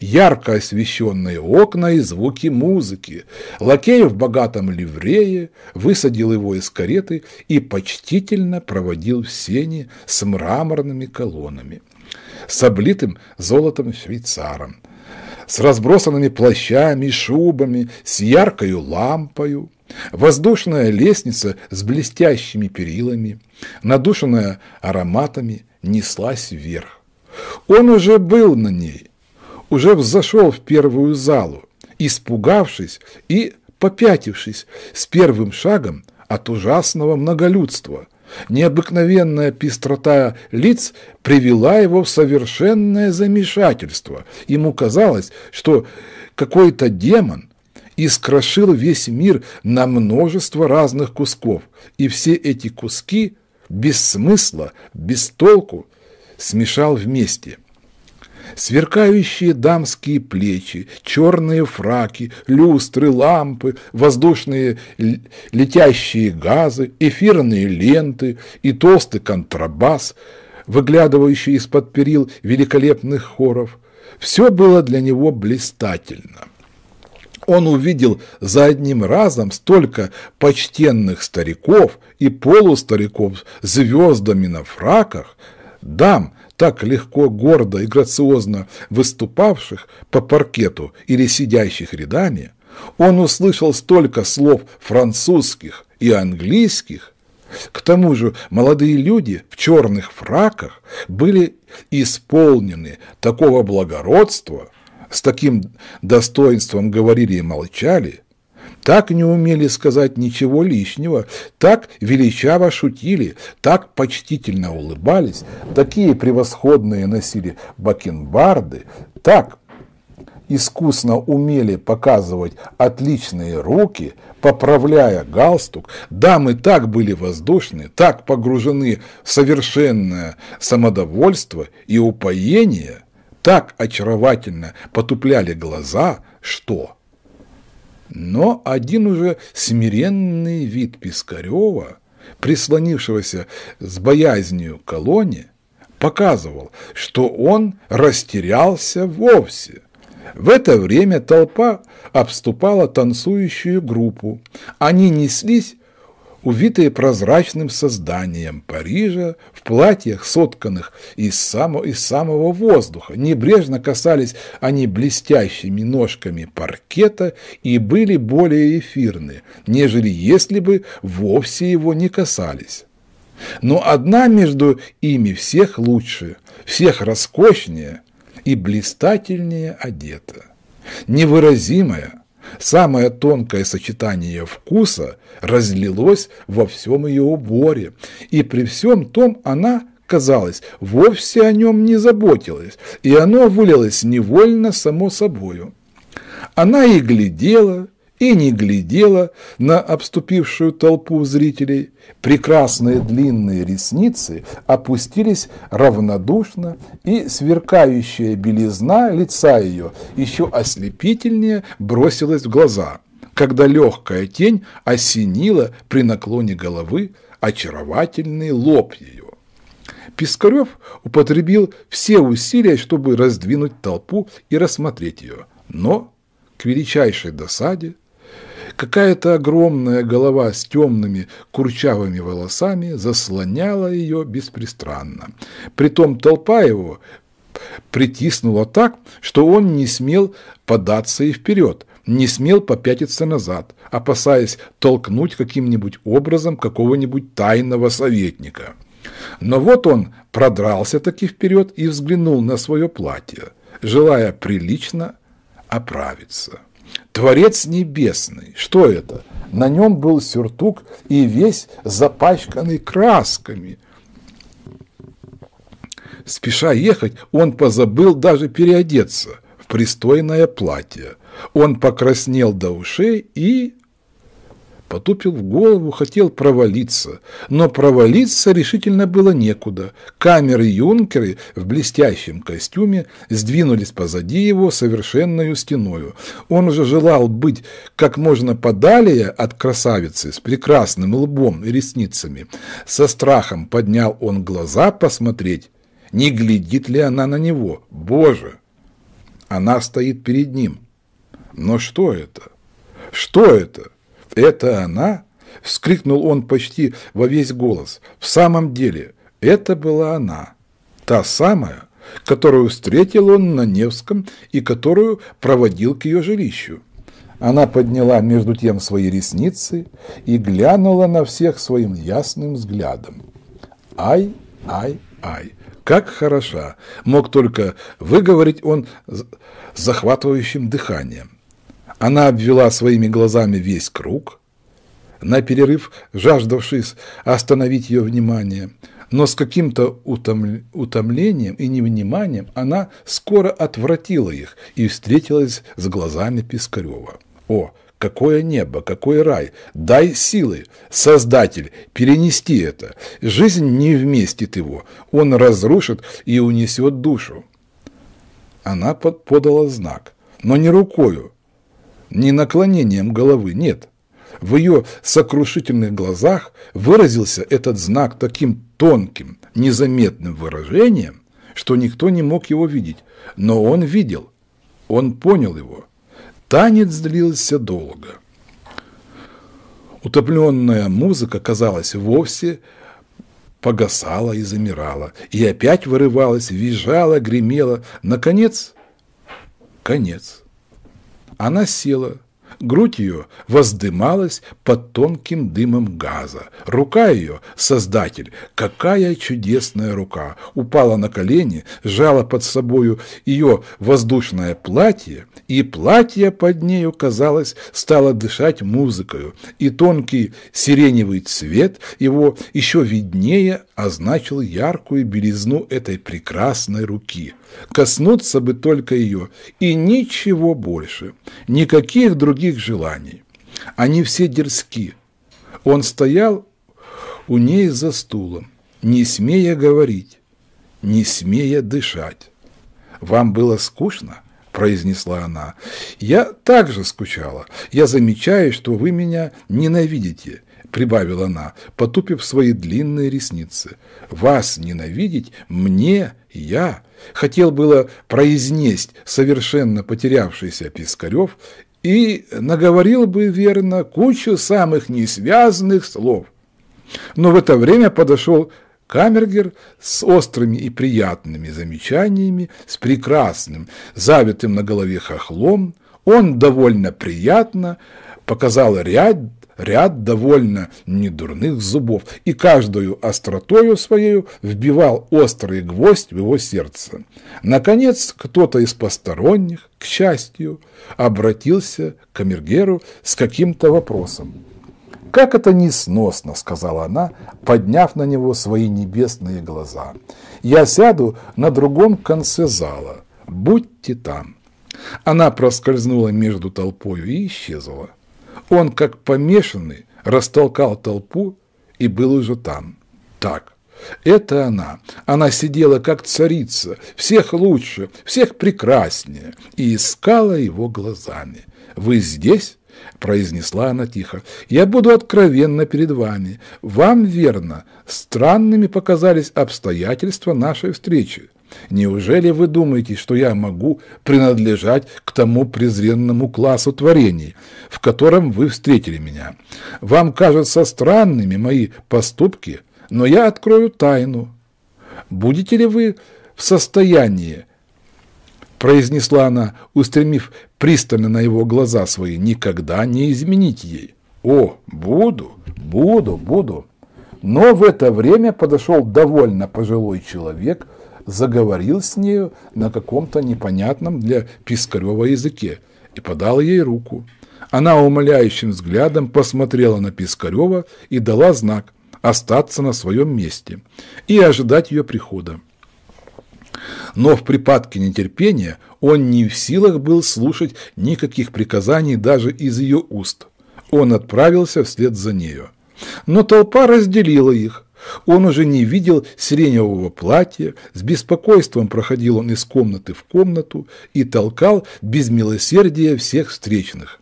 ярко освещенные окна и звуки музыки. Лакей в богатом ливрее высадил его из кареты и почтительно проводил в сени с мраморными колоннами с облитым золотом швейцаром, с разбросанными плащами, шубами, с яркою лампою, воздушная лестница с блестящими перилами, надушенная ароматами, неслась вверх. Он уже был на ней, уже взошел в первую залу, испугавшись и попятившись с первым шагом от ужасного многолюдства, Необыкновенная пестрота лиц привела его в совершенное замешательство. Ему казалось, что какой-то демон искрошил весь мир на множество разных кусков, и все эти куски без смысла, без толку смешал вместе – Сверкающие дамские плечи, черные фраки, люстры, лампы, воздушные летящие газы, эфирные ленты и толстый контрабас, выглядывающий из-под перил великолепных хоров. Все было для него блистательно. Он увидел за одним разом столько почтенных стариков и полустариков с звездами на фраках, дам так легко, гордо и грациозно выступавших по паркету или сидящих рядами, он услышал столько слов французских и английских, к тому же молодые люди в черных фраках были исполнены такого благородства, с таким достоинством говорили и молчали, так не умели сказать ничего лишнего, так величаво шутили, так почтительно улыбались, такие превосходные носили бакенбарды, так искусно умели показывать отличные руки, поправляя галстук. Дамы так были воздушны, так погружены в совершенное самодовольство и упоение, так очаровательно потупляли глаза, что... Но один уже смиренный вид Пискарева, прислонившегося с боязнью к колонне, показывал, что он растерялся вовсе. В это время толпа обступала танцующую группу. Они неслись увитые прозрачным созданием Парижа, в платьях, сотканных из, само, из самого воздуха. Небрежно касались они блестящими ножками паркета и были более эфирны, нежели если бы вовсе его не касались. Но одна между ими всех лучше, всех роскошнее и блистательнее одета. Невыразимая – Самое тонкое сочетание вкуса разлилось во всем ее уборе, и при всем том она, казалось, вовсе о нем не заботилась, и оно вылилось невольно само собою. Она и глядела, и не глядела на обступившую толпу зрителей. Прекрасные длинные ресницы опустились равнодушно, и сверкающая белизна лица ее еще ослепительнее бросилась в глаза, когда легкая тень осенила при наклоне головы очаровательный лоб ее. Пискарев употребил все усилия, чтобы раздвинуть толпу и рассмотреть ее, но, к величайшей досаде, Какая-то огромная голова с темными курчавыми волосами заслоняла ее беспристрастно. Притом толпа его притиснула так, что он не смел податься и вперед, не смел попятиться назад, опасаясь толкнуть каким-нибудь образом какого-нибудь тайного советника. Но вот он продрался таки вперед и взглянул на свое платье, желая прилично оправиться. Творец Небесный. Что это? На нем был сюртук и весь запачканный красками. Спеша ехать, он позабыл даже переодеться в пристойное платье. Он покраснел до ушей и потупил в голову, хотел провалиться. Но провалиться решительно было некуда. Камеры-юнкеры в блестящем костюме сдвинулись позади его совершенною стеною. Он уже желал быть как можно подалее от красавицы с прекрасным лбом и ресницами. Со страхом поднял он глаза посмотреть, не глядит ли она на него. Боже! Она стоит перед ним. Но что это? Что это? «Это она?» – вскрикнул он почти во весь голос. «В самом деле, это была она. Та самая, которую встретил он на Невском и которую проводил к ее жилищу. Она подняла между тем свои ресницы и глянула на всех своим ясным взглядом. Ай, ай, ай, как хороша! Мог только выговорить он захватывающим дыханием. Она обвела своими глазами весь круг, на перерыв жаждавшись остановить ее внимание, но с каким-то утомлением и невниманием она скоро отвратила их и встретилась с глазами Пискарева. «О, какое небо, какой рай! Дай силы, Создатель, перенести это! Жизнь не вместит его, он разрушит и унесет душу!» Она подала знак, но не рукою, не наклонением головы, нет. В ее сокрушительных глазах выразился этот знак таким тонким, незаметным выражением, что никто не мог его видеть, но он видел, он понял его. Танец длился долго. Утопленная музыка, казалось, вовсе погасала и замирала, и опять вырывалась, визжала, гремела. Наконец, конец. Она села. Грудь ее воздымалась под тонким дымом газа. Рука ее, создатель, какая чудесная рука, упала на колени, сжала под собою ее воздушное платье, и платье под нею, казалось, стало дышать музыкою, и тонкий сиреневый цвет его еще виднее означил яркую белизну этой прекрасной руки – Коснуться бы только ее. И ничего больше. Никаких других желаний. Они все дерзки. Он стоял у ней за стулом, не смея говорить, не смея дышать. «Вам было скучно?» – произнесла она. «Я также скучала. Я замечаю, что вы меня ненавидите», – прибавила она, потупив свои длинные ресницы. «Вас ненавидеть мне я хотел было произнесть совершенно потерявшийся Пискарев и наговорил бы, верно, кучу самых несвязанных слов. Но в это время подошел Камергер с острыми и приятными замечаниями, с прекрасным, завитым на голове хохлом, он довольно приятно показал ряд ряд довольно недурных зубов и каждую остротою своей вбивал острый гвоздь в его сердце. Наконец, кто-то из посторонних, к счастью, обратился к Камергеру с каким-то вопросом. «Как это несносно!» – сказала она, подняв на него свои небесные глаза. «Я сяду на другом конце зала. Будьте там!» Она проскользнула между толпой и исчезла. Он, как помешанный, растолкал толпу и был уже там. Так, это она. Она сидела, как царица, всех лучше, всех прекраснее, и искала его глазами. «Вы здесь?» произнесла она тихо. «Я буду откровенна перед вами. Вам верно, странными показались обстоятельства нашей встречи. Неужели вы думаете, что я могу принадлежать к тому презренному классу творений, в котором вы встретили меня? Вам кажутся странными мои поступки, но я открою тайну. Будете ли вы в состоянии произнесла она, устремив пристально на его глаза свои, никогда не изменить ей. О, буду, буду, буду. Но в это время подошел довольно пожилой человек, заговорил с нею на каком-то непонятном для Пискарева языке и подал ей руку. Она умоляющим взглядом посмотрела на Пискарева и дала знак остаться на своем месте и ожидать ее прихода но в припадке нетерпения он не в силах был слушать никаких приказаний даже из ее уст. Он отправился вслед за нею. Но толпа разделила их. Он уже не видел сиреневого платья, с беспокойством проходил он из комнаты в комнату и толкал без милосердия всех встречных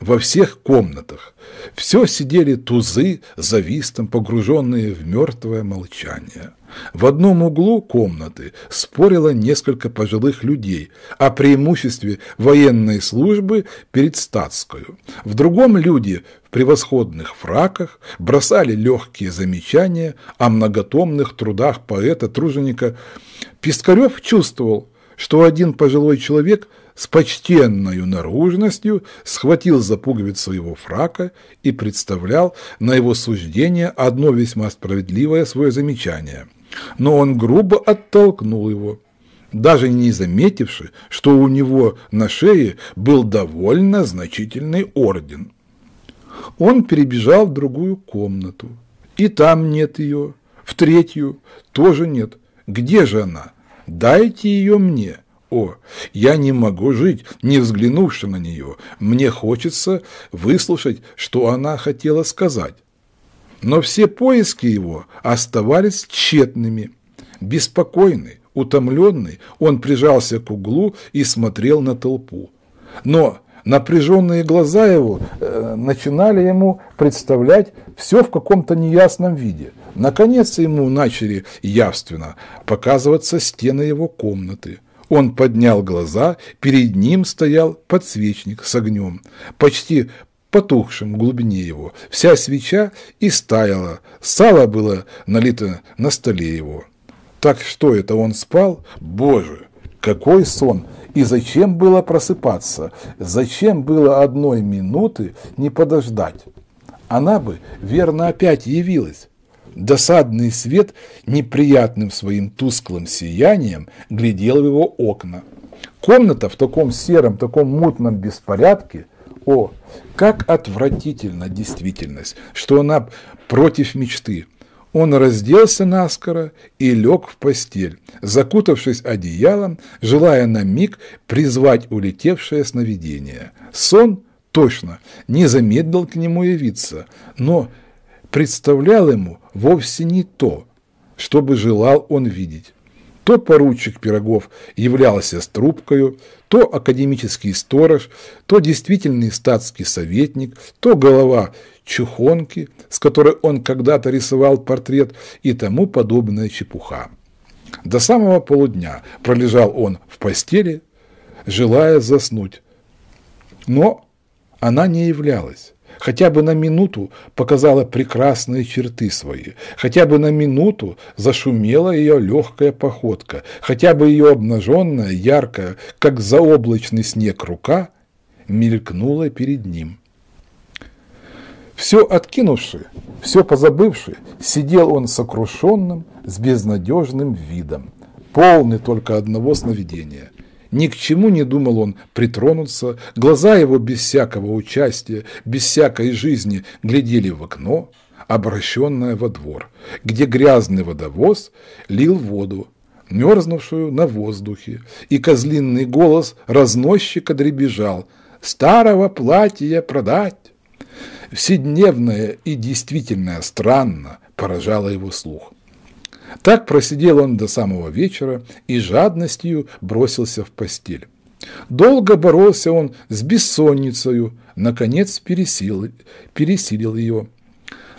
во всех комнатах. Все сидели тузы, завистом, погруженные в мертвое молчание. В одном углу комнаты спорило несколько пожилых людей о преимуществе военной службы перед статской. В другом люди в превосходных фраках бросали легкие замечания о многотомных трудах поэта-труженика. Пискарев чувствовал, что один пожилой человек – с почтенною наружностью схватил за пуговицу его фрака и представлял на его суждение одно весьма справедливое свое замечание. Но он грубо оттолкнул его, даже не заметивши, что у него на шее был довольно значительный орден. Он перебежал в другую комнату. И там нет ее, в третью тоже нет. Где же она? Дайте ее мне. О. Я не могу жить, не взглянувши на нее. Мне хочется выслушать, что она хотела сказать. Но все поиски его оставались тщетными. Беспокойный, утомленный, он прижался к углу и смотрел на толпу. Но напряженные глаза его э, начинали ему представлять все в каком-то неясном виде. Наконец ему начали явственно показываться стены его комнаты. Он поднял глаза, перед ним стоял подсвечник с огнем, почти потухшим в глубине его. Вся свеча и стаяла, сало было налито на столе его. Так что это он спал? Боже, какой сон! И зачем было просыпаться? Зачем было одной минуты не подождать? Она бы, верно, опять явилась. Досадный свет неприятным своим тусклым сиянием глядел в его окна. Комната в таком сером, таком мутном беспорядке – о, как отвратительна действительность, что она против мечты. Он разделся наскоро и лег в постель, закутавшись одеялом, желая на миг призвать улетевшее сновидение. Сон, точно, не замедлил к нему явиться, но представлял ему вовсе не то, что бы желал он видеть. То поручик Пирогов являлся с трубкою, то академический сторож, то действительный статский советник, то голова чухонки, с которой он когда-то рисовал портрет и тому подобная чепуха. До самого полудня пролежал он в постели, желая заснуть. Но она не являлась хотя бы на минуту показала прекрасные черты свои, хотя бы на минуту зашумела ее легкая походка, хотя бы ее обнаженная, яркая, как заоблачный снег рука, мелькнула перед ним. Все откинувши, все позабывши, сидел он сокрушенным, с безнадежным видом, полный только одного сновидения ни к чему не думал он притронуться, глаза его без всякого участия, без всякой жизни глядели в окно, обращенное во двор, где грязный водовоз лил воду, мерзнувшую на воздухе, и козлинный голос разносчика дребезжал «Старого платья продать!» Вседневное и действительно странно поражало его слух. Так просидел он до самого вечера и жадностью бросился в постель. Долго боролся он с бессонницею, наконец пересил пересилил ее.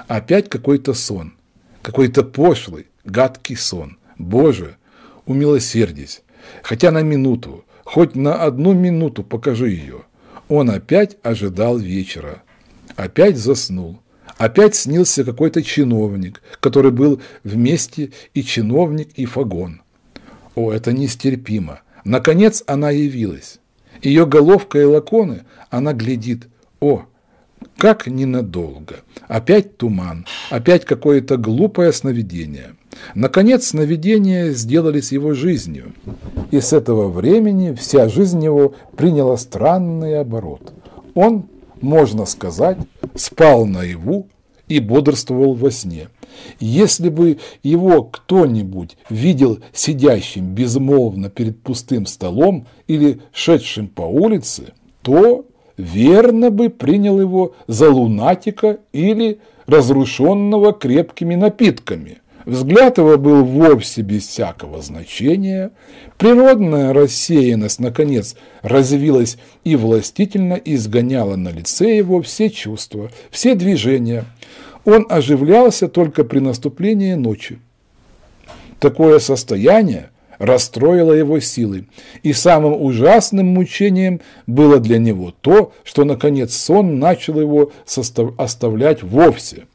Опять какой-то сон, какой-то пошлый, гадкий сон. Боже, умилосердись, хотя на минуту, хоть на одну минуту покажи ее. Он опять ожидал вечера, опять заснул, Опять снился какой-то чиновник, который был вместе и чиновник, и фагон. О, это нестерпимо. Наконец она явилась. Ее головка и лаконы, она глядит. О, как ненадолго. Опять туман, опять какое-то глупое сновидение. Наконец, сновидения сделались его жизнью. И с этого времени вся жизнь его приняла странный оборот. Он, можно сказать, спал наяву и бодрствовал во сне. Если бы его кто-нибудь видел сидящим безмолвно перед пустым столом или шедшим по улице, то верно бы принял его за лунатика или разрушенного крепкими напитками – Взгляд его был вовсе без всякого значения. Природная рассеянность, наконец, развилась и властительно изгоняла на лице его все чувства, все движения. Он оживлялся только при наступлении ночи. Такое состояние расстроило его силы, и самым ужасным мучением было для него то, что, наконец, сон начал его оставлять вовсе –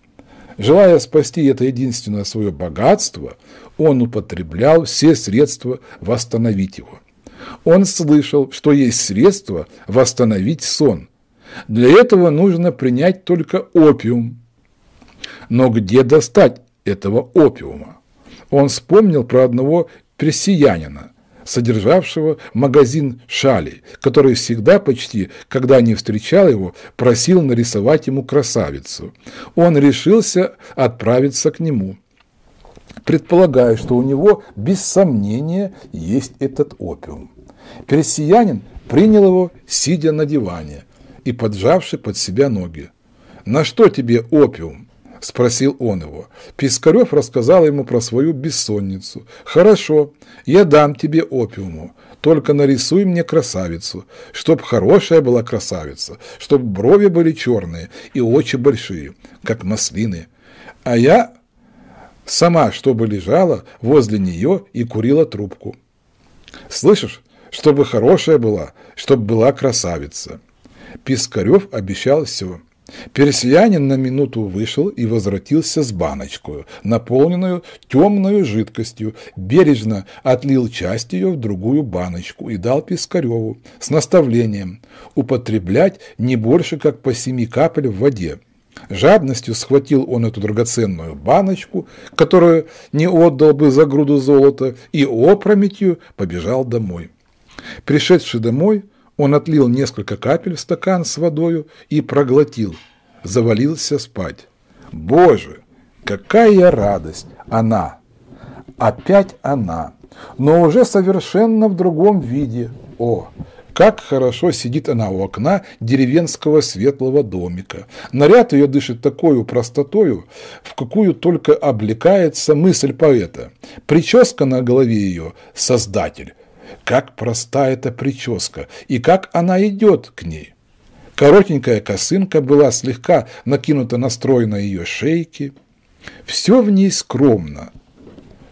Желая спасти это единственное свое богатство, он употреблял все средства восстановить его. Он слышал, что есть средства восстановить сон. Для этого нужно принять только опиум. Но где достать этого опиума? Он вспомнил про одного персиянина, содержавшего магазин шалей, который всегда почти, когда не встречал его, просил нарисовать ему красавицу. Он решился отправиться к нему предполагая, что у него без сомнения есть этот опиум. Персиянин принял его, сидя на диване и поджавши под себя ноги. «На что тебе опиум?» – спросил он его. Пискарев рассказал ему про свою бессонницу. «Хорошо, я дам тебе опиуму, только нарисуй мне красавицу, чтоб хорошая была красавица, чтоб брови были черные и очи большие, как маслины. А я сама, чтобы лежала возле нее и курила трубку. Слышишь, чтобы хорошая была, чтоб была красавица». Пискарев обещал все. Персиянин на минуту вышел и возвратился с баночкой, наполненную темной жидкостью, бережно отлил часть ее в другую баночку и дал Пискареву с наставлением употреблять не больше, как по семи капель в воде. Жадностью схватил он эту драгоценную баночку, которую не отдал бы за груду золота, и опрометью побежал домой. Пришедший домой, он отлил несколько капель в стакан с водою и проглотил. Завалился спать. Боже, какая радость! Она! Опять она! Но уже совершенно в другом виде. О, как хорошо сидит она у окна деревенского светлого домика. Наряд ее дышит такую простотою, в какую только облекается мысль поэта. Прическа на голове ее – создатель, как проста эта прическа и как она идет к ней. Коротенькая косынка была слегка накинута на строй ее шейки. Все в ней скромно,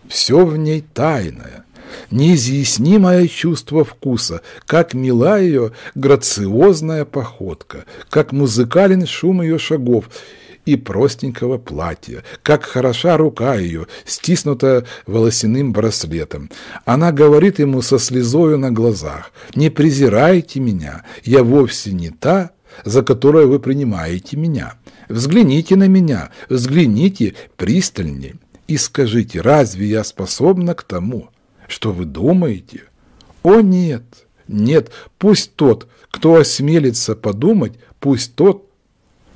все в ней тайное, неизъяснимое чувство вкуса, как мила ее грациозная походка, как музыкален шум ее шагов – и простенького платья. Как хороша рука ее, стиснута волосяным браслетом. Она говорит ему со слезою на глазах, «Не презирайте меня, я вовсе не та, за которую вы принимаете меня. Взгляните на меня, взгляните пристальней и скажите, разве я способна к тому, что вы думаете? О нет, нет, пусть тот, кто осмелится подумать, пусть тот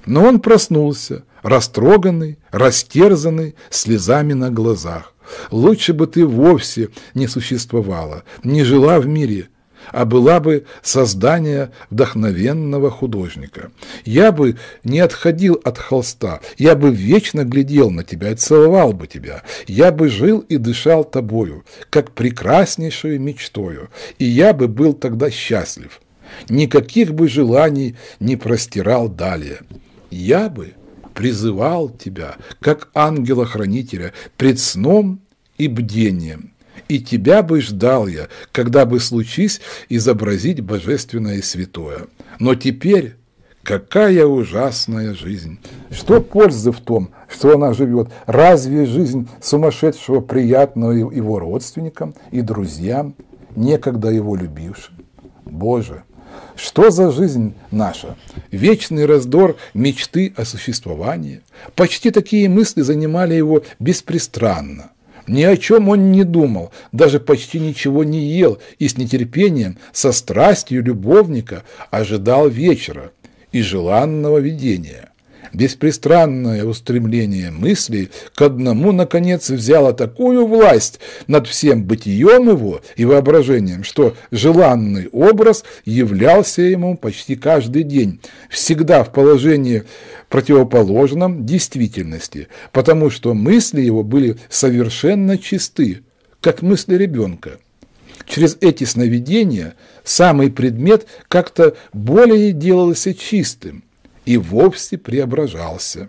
но он проснулся, растроганный, растерзанный, слезами на глазах. Лучше бы ты вовсе не существовала, не жила в мире, а была бы создание вдохновенного художника. Я бы не отходил от холста, я бы вечно глядел на тебя и целовал бы тебя, я бы жил и дышал тобою, как прекраснейшую мечтою, и я бы был тогда счастлив. Никаких бы желаний не простирал далее я бы призывал тебя, как ангела-хранителя, пред сном и бдением, и тебя бы ждал я, когда бы случись изобразить божественное и святое. Но теперь Какая ужасная жизнь! Что пользы в том, что она живет? Разве жизнь сумасшедшего приятна его родственникам и друзьям, некогда его любившим? Боже! Что за жизнь наша? Вечный раздор мечты о существовании. Почти такие мысли занимали его беспристрастно. Ни о чем он не думал, даже почти ничего не ел и с нетерпением, со страстью любовника ожидал вечера и желанного видения беспристрастное устремление мысли к одному, наконец, взяло такую власть над всем бытием его и воображением, что желанный образ являлся ему почти каждый день, всегда в положении противоположном действительности, потому что мысли его были совершенно чисты, как мысли ребенка. Через эти сновидения самый предмет как-то более делался чистым – и вовсе преображался.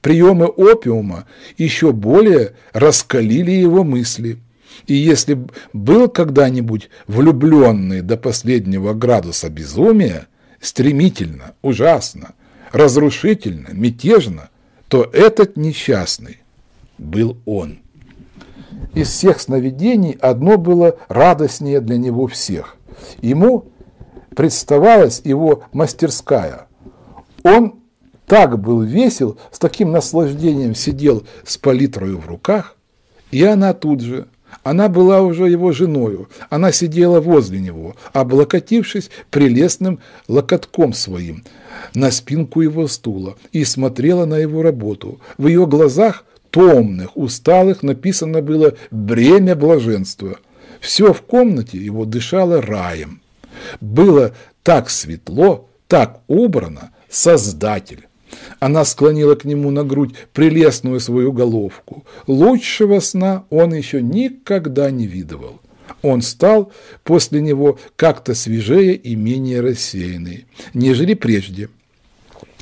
Приемы опиума еще более раскалили его мысли. И если был когда-нибудь влюбленный до последнего градуса безумия, стремительно, ужасно, разрушительно, мятежно, то этот несчастный был он. Из всех сновидений одно было радостнее для него всех. Ему представалась его мастерская – он так был весел, с таким наслаждением сидел с палитрою в руках, и она тут же. Она была уже его женою, она сидела возле него, облокотившись прелестным локотком своим на спинку его стула и смотрела на его работу. В ее глазах, томных, усталых, написано было «бремя блаженства». Все в комнате его дышало раем. Было так светло, так убрано – Создатель. Она склонила к нему на грудь прелестную свою головку. Лучшего сна он еще никогда не видывал. Он стал после него как-то свежее и менее рассеянный, нежели прежде.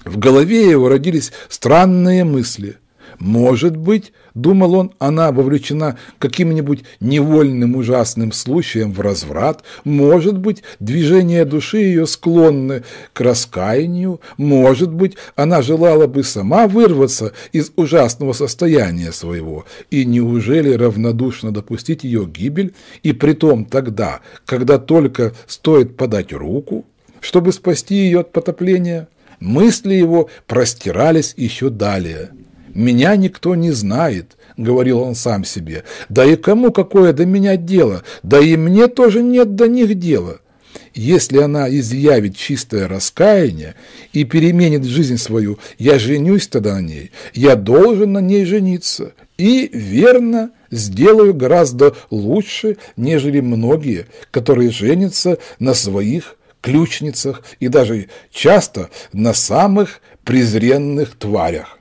В голове его родились странные мысли – может быть, думал он, она вовлечена каким-нибудь невольным ужасным случаем в разврат, может быть, движения души ее склонны к раскаянию, может быть, она желала бы сама вырваться из ужасного состояния своего, и неужели равнодушно допустить ее гибель, и притом тогда, когда только стоит подать руку, чтобы спасти ее от потопления? Мысли его простирались еще далее – «Меня никто не знает», — говорил он сам себе. «Да и кому какое до меня дело? Да и мне тоже нет до них дела». Если она изъявит чистое раскаяние и переменит жизнь свою, я женюсь тогда на ней, я должен на ней жениться. И верно сделаю гораздо лучше, нежели многие, которые женятся на своих ключницах и даже часто на самых презренных тварях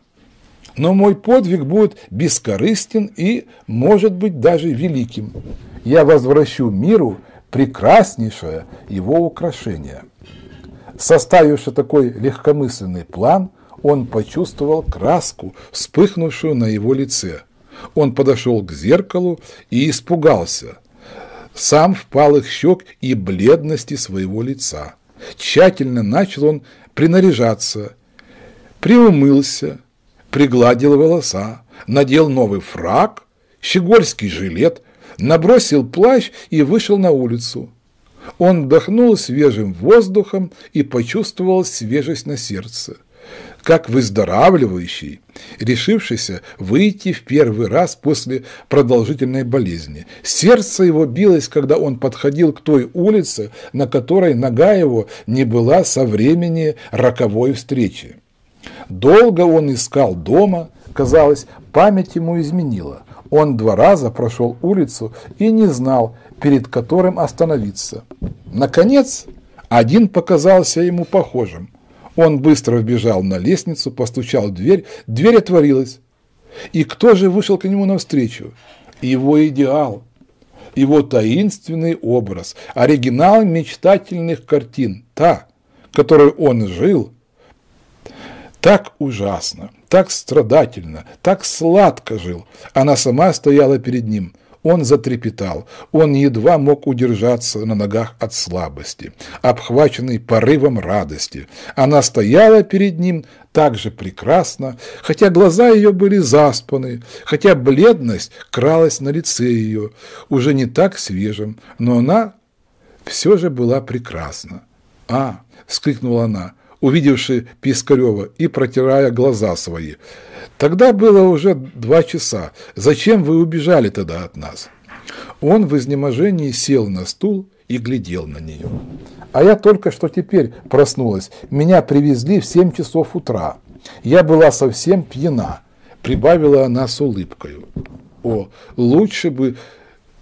но мой подвиг будет бескорыстен и, может быть, даже великим. Я возвращу миру прекраснейшее его украшение. Составивший такой легкомысленный план, он почувствовал краску, вспыхнувшую на его лице. Он подошел к зеркалу и испугался. Сам впал их щек и бледности своего лица. Тщательно начал он принаряжаться, приумылся, пригладил волоса, надел новый фраг, щегольский жилет, набросил плащ и вышел на улицу. Он вдохнул свежим воздухом и почувствовал свежесть на сердце. Как выздоравливающий, решившийся выйти в первый раз после продолжительной болезни. Сердце его билось, когда он подходил к той улице, на которой нога его не была со времени роковой встречи. Долго он искал дома, казалось, память ему изменила. Он два раза прошел улицу и не знал, перед которым остановиться. Наконец, один показался ему похожим. Он быстро вбежал на лестницу, постучал в дверь, дверь отворилась. И кто же вышел к нему навстречу? Его идеал, его таинственный образ, оригинал мечтательных картин, та, которой он жил – так ужасно, так страдательно, так сладко жил. Она сама стояла перед ним. Он затрепетал, он едва мог удержаться на ногах от слабости, обхваченный порывом радости. Она стояла перед ним так же прекрасно, хотя глаза ее были заспаны, хотя бледность кралась на лице ее, уже не так свежим, но она все же была прекрасна. «А!» – вскрикнула она увидевший Пискарева и протирая глаза свои. «Тогда было уже два часа. Зачем вы убежали тогда от нас?» Он в изнеможении сел на стул и глядел на нее. «А я только что теперь проснулась. Меня привезли в семь часов утра. Я была совсем пьяна», – прибавила она с улыбкой. «О, лучше бы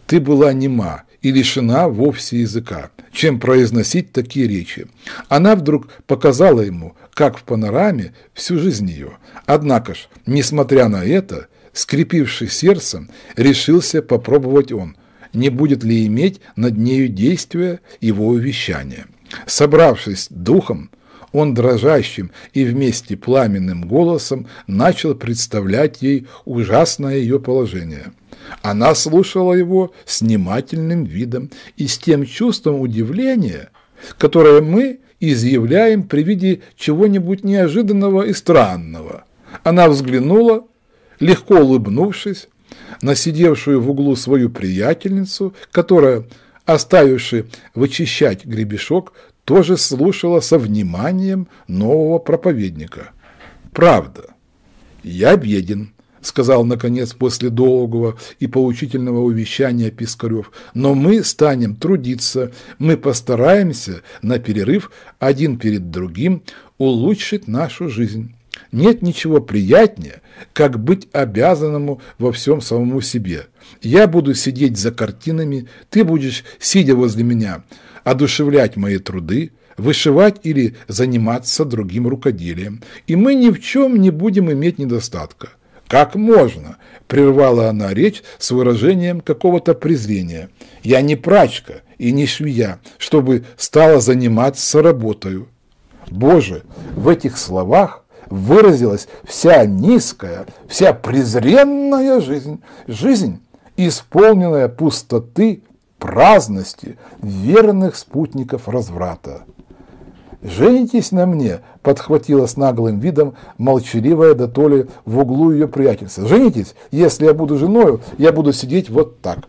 ты была нема, и лишена вовсе языка, чем произносить такие речи. Она вдруг показала ему, как в панораме, всю жизнь ее. Однако ж, несмотря на это, скрипивший сердцем, решился попробовать он, не будет ли иметь над нею действия его увещания. Собравшись духом, он дрожащим и вместе пламенным голосом начал представлять ей ужасное ее положение. Она слушала его с внимательным видом и с тем чувством удивления, которое мы изъявляем при виде чего-нибудь неожиданного и странного. Она взглянула, легко улыбнувшись, на сидевшую в углу свою приятельницу, которая, оставивши вычищать гребешок, тоже слушала со вниманием нового проповедника. «Правда, я беден», – сказал, наконец, после долгого и поучительного увещания Пискарев, – «но мы станем трудиться, мы постараемся на перерыв один перед другим улучшить нашу жизнь». Нет ничего приятнее, как быть обязанному во всем самому себе. Я буду сидеть за картинами, ты будешь, сидя возле меня, одушевлять мои труды, вышивать или заниматься другим рукоделием, и мы ни в чем не будем иметь недостатка. «Как можно?» – прервала она речь с выражением какого-то презрения. «Я не прачка и не швея, чтобы стала заниматься работою». Боже, в этих словах выразилась вся низкая, вся презренная жизнь. Жизнь, исполненная пустоты, праздности, верных спутников разврата. «Женитесь на мне!» – подхватила с наглым видом молчаливая да то в углу ее приятельница. «Женитесь! Если я буду женою, я буду сидеть вот так!»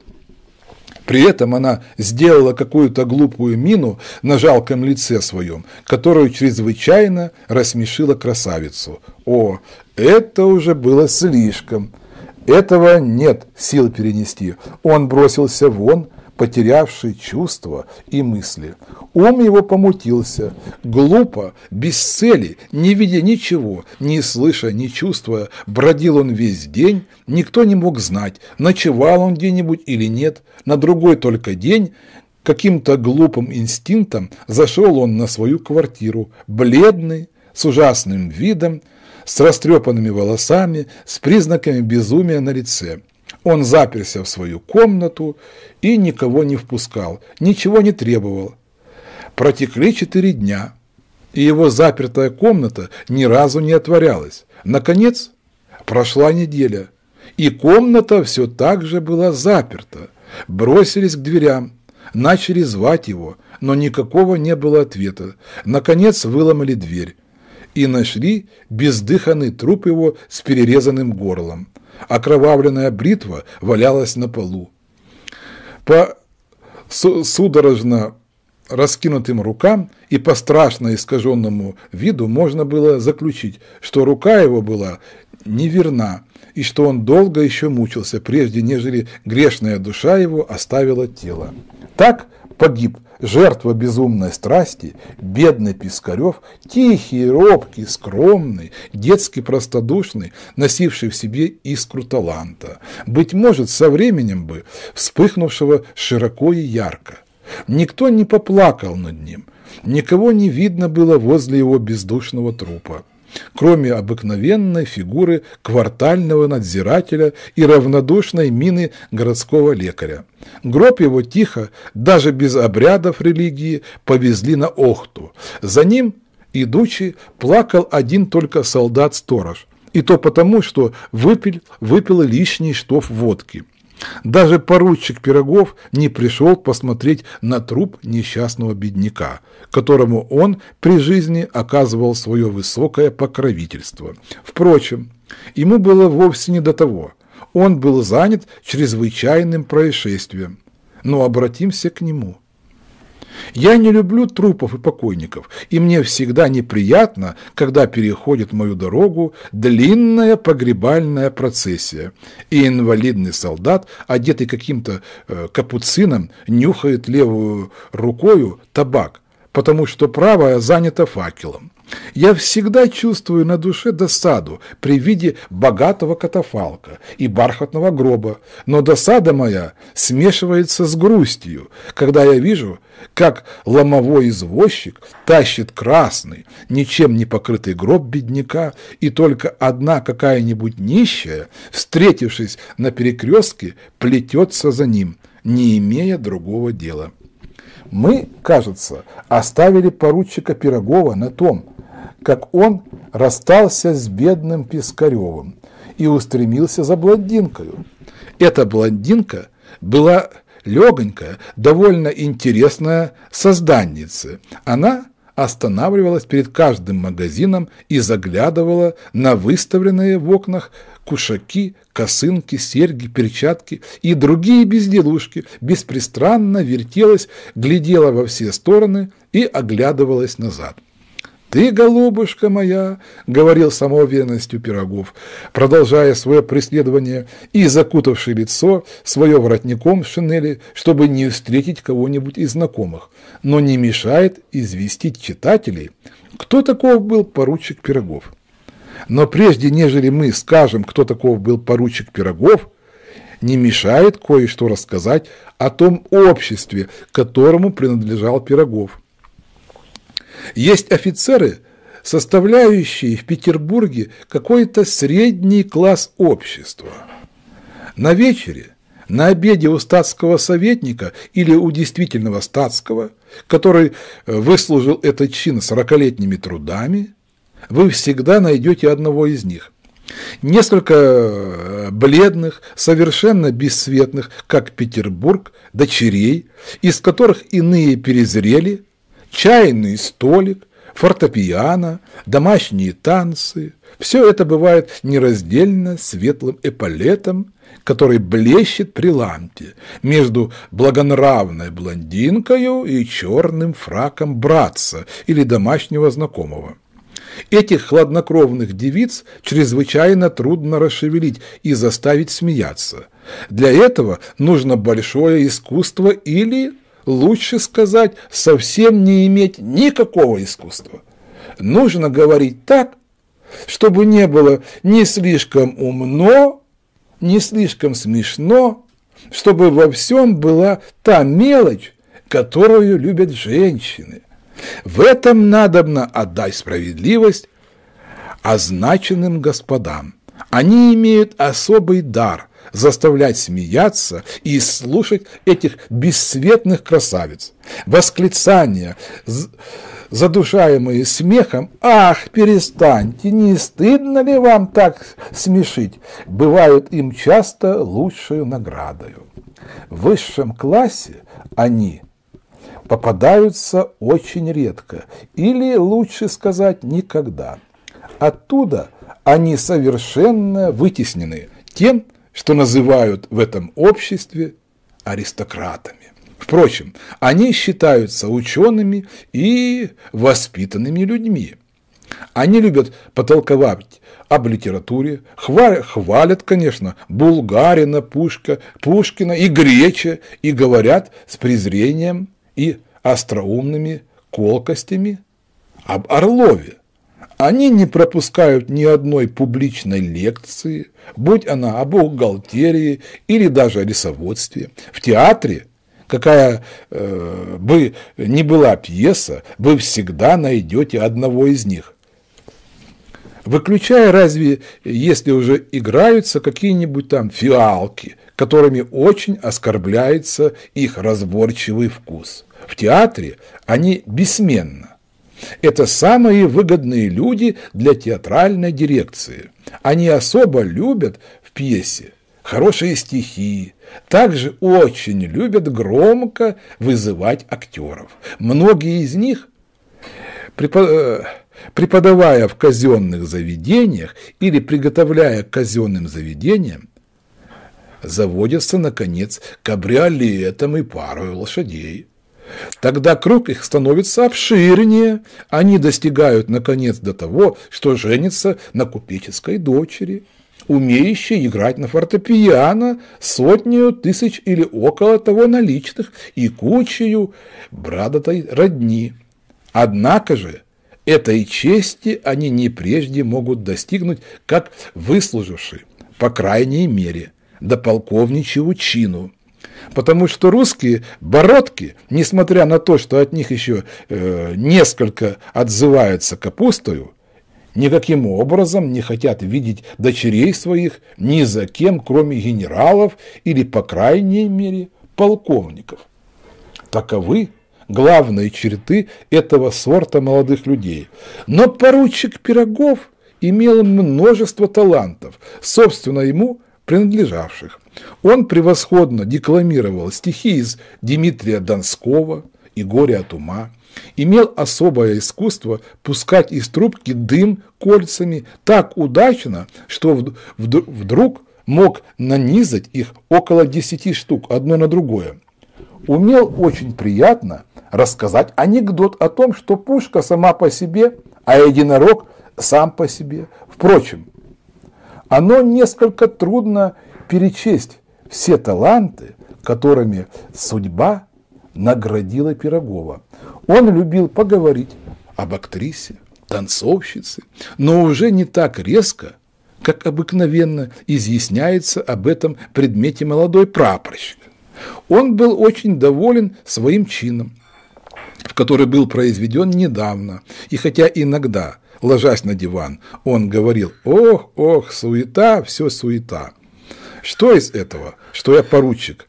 При этом она сделала какую-то глупую мину на жалком лице своем, которую чрезвычайно рассмешила красавицу. О, это уже было слишком. Этого нет сил перенести. Он бросился вон, потерявший чувства и мысли. Ум его помутился, глупо, без цели, не видя ничего, не слыша, не чувствуя, бродил он весь день, никто не мог знать, ночевал он где-нибудь или нет, на другой только день каким-то глупым инстинктом зашел он на свою квартиру, бледный, с ужасным видом, с растрепанными волосами, с признаками безумия на лице. Он заперся в свою комнату и никого не впускал, ничего не требовал. Протекли четыре дня, и его запертая комната ни разу не отворялась. Наконец, прошла неделя, и комната все так же была заперта. Бросились к дверям, начали звать его, но никакого не было ответа. Наконец выломали дверь и нашли бездыханный труп его с перерезанным горлом. Окровавленная бритва валялась на полу. По судорожно раскинутым рукам и по страшно искаженному виду можно было заключить, что рука его была неверна, и что он долго еще мучился, прежде нежели грешная душа его оставила тело. Так погиб жертва безумной страсти, бедный Пискарев, тихий, робкий, скромный, детский простодушный, носивший в себе искру таланта, быть может, со временем бы вспыхнувшего широко и ярко. Никто не поплакал над ним, никого не видно было возле его бездушного трупа кроме обыкновенной фигуры квартального надзирателя и равнодушной мины городского лекаря. Гроб его тихо, даже без обрядов религии, повезли на Охту. За ним, идучи, плакал один только солдат-сторож. И то потому, что выпил, выпил лишний штоф водки – даже поручик Пирогов не пришел посмотреть на труп несчастного бедняка, которому он при жизни оказывал свое высокое покровительство. Впрочем, ему было вовсе не до того. Он был занят чрезвычайным происшествием. Но обратимся к нему – я не люблю трупов и покойников, и мне всегда неприятно, когда переходит мою дорогу длинная погребальная процессия, и инвалидный солдат, одетый каким-то э, капуцином, нюхает левую рукою табак – потому что правая занята факелом. Я всегда чувствую на душе досаду при виде богатого катафалка и бархатного гроба, но досада моя смешивается с грустью, когда я вижу, как ломовой извозчик тащит красный, ничем не покрытый гроб бедняка, и только одна какая-нибудь нищая, встретившись на перекрестке, плетется за ним, не имея другого дела. Мы, кажется, оставили поручика Пирогова на том, как он расстался с бедным Пискаревым и устремился за блондинкою. Эта блондинка была легонькая, довольно интересная созданница. Она останавливалась перед каждым магазином и заглядывала на выставленные в окнах кушаки, косынки, серьги, перчатки и другие безделушки, беспристрастно вертелась, глядела во все стороны и оглядывалась назад. «Ты, голубушка моя», — говорил самоуверенностью Пирогов, продолжая свое преследование и закутавший лицо свое воротником в шинели, чтобы не встретить кого-нибудь из знакомых, но не мешает известить читателей, кто таков был поручик Пирогов. Но прежде, нежели мы скажем, кто таков был поручик Пирогов, не мешает кое-что рассказать о том обществе, которому принадлежал Пирогов. Есть офицеры, составляющие в Петербурге какой-то средний класс общества. На вечере, на обеде у статского советника или у действительного статского, который э, выслужил этот чин сорокалетними трудами – вы всегда найдете одного из них. Несколько э, бледных, совершенно бесцветных, как Петербург, дочерей, из которых иные перезрели, чайный столик, фортепиано, домашние танцы. Все это бывает нераздельно светлым эполетом, который блещет при лампе между благонравной блондинкою и черным фраком братца или домашнего знакомого. Этих хладнокровных девиц чрезвычайно трудно расшевелить и заставить смеяться. Для этого нужно большое искусство или, лучше сказать, совсем не иметь никакого искусства. Нужно говорить так, чтобы не было ни слишком умно, ни слишком смешно, чтобы во всем была та мелочь, которую любят женщины. В этом надобно отдать справедливость означенным господам. Они имеют особый дар заставлять смеяться и слушать этих бесцветных красавиц. Восклицания, задушаемые смехом, «Ах, перестаньте, не стыдно ли вам так смешить?» бывают им часто лучшую наградою. В высшем классе они – попадаются очень редко, или, лучше сказать, никогда. Оттуда они совершенно вытеснены тем, что называют в этом обществе аристократами. Впрочем, они считаются учеными и воспитанными людьми. Они любят потолковать об литературе, хвалят, конечно, Булгарина, Пушка, Пушкина и Греча, и говорят с презрением и остроумными колкостями об Орлове. Они не пропускают ни одной публичной лекции, будь она о бухгалтерии или даже о рисоводстве. В театре, какая э, бы ни была пьеса, вы всегда найдете одного из них выключая разве, если уже играются какие-нибудь там фиалки, которыми очень оскорбляется их разборчивый вкус. В театре они бессменно. Это самые выгодные люди для театральной дирекции. Они особо любят в пьесе хорошие стихи, также очень любят громко вызывать актеров. Многие из них преподаватели э, преподавая в казенных заведениях или приготовляя к казенным заведениям, заводятся, наконец, кабриолетом и парой лошадей. Тогда круг их становится обширнее, они достигают, наконец, до того, что женятся на купеческой дочери, умеющей играть на фортепиано сотню тысяч или около того наличных и кучею брадатой родни. Однако же – Этой чести они не прежде могут достигнуть, как выслуживши, по крайней мере, до полковничьего чину. Потому что русские бородки, несмотря на то, что от них еще э, несколько отзываются капустою, никаким образом не хотят видеть дочерей своих ни за кем, кроме генералов или, по крайней мере, полковников. Таковы главные черты этого сорта молодых людей. Но поручик Пирогов имел множество талантов, собственно ему принадлежавших. Он превосходно декламировал стихи из Дмитрия Донского и «Горе от ума», имел особое искусство пускать из трубки дым кольцами так удачно, что вдруг мог нанизать их около десяти штук одно на другое. Умел очень приятно рассказать анекдот о том, что пушка сама по себе, а единорог сам по себе. Впрочем, оно несколько трудно перечесть все таланты, которыми судьба наградила Пирогова. Он любил поговорить об актрисе, танцовщице, но уже не так резко, как обыкновенно изъясняется об этом предмете молодой прапорщик. Он был очень доволен своим чином, в который был произведен недавно, и хотя иногда, ложась на диван, он говорил «Ох, ох, суета, все суета». Что из этого, что я поручик?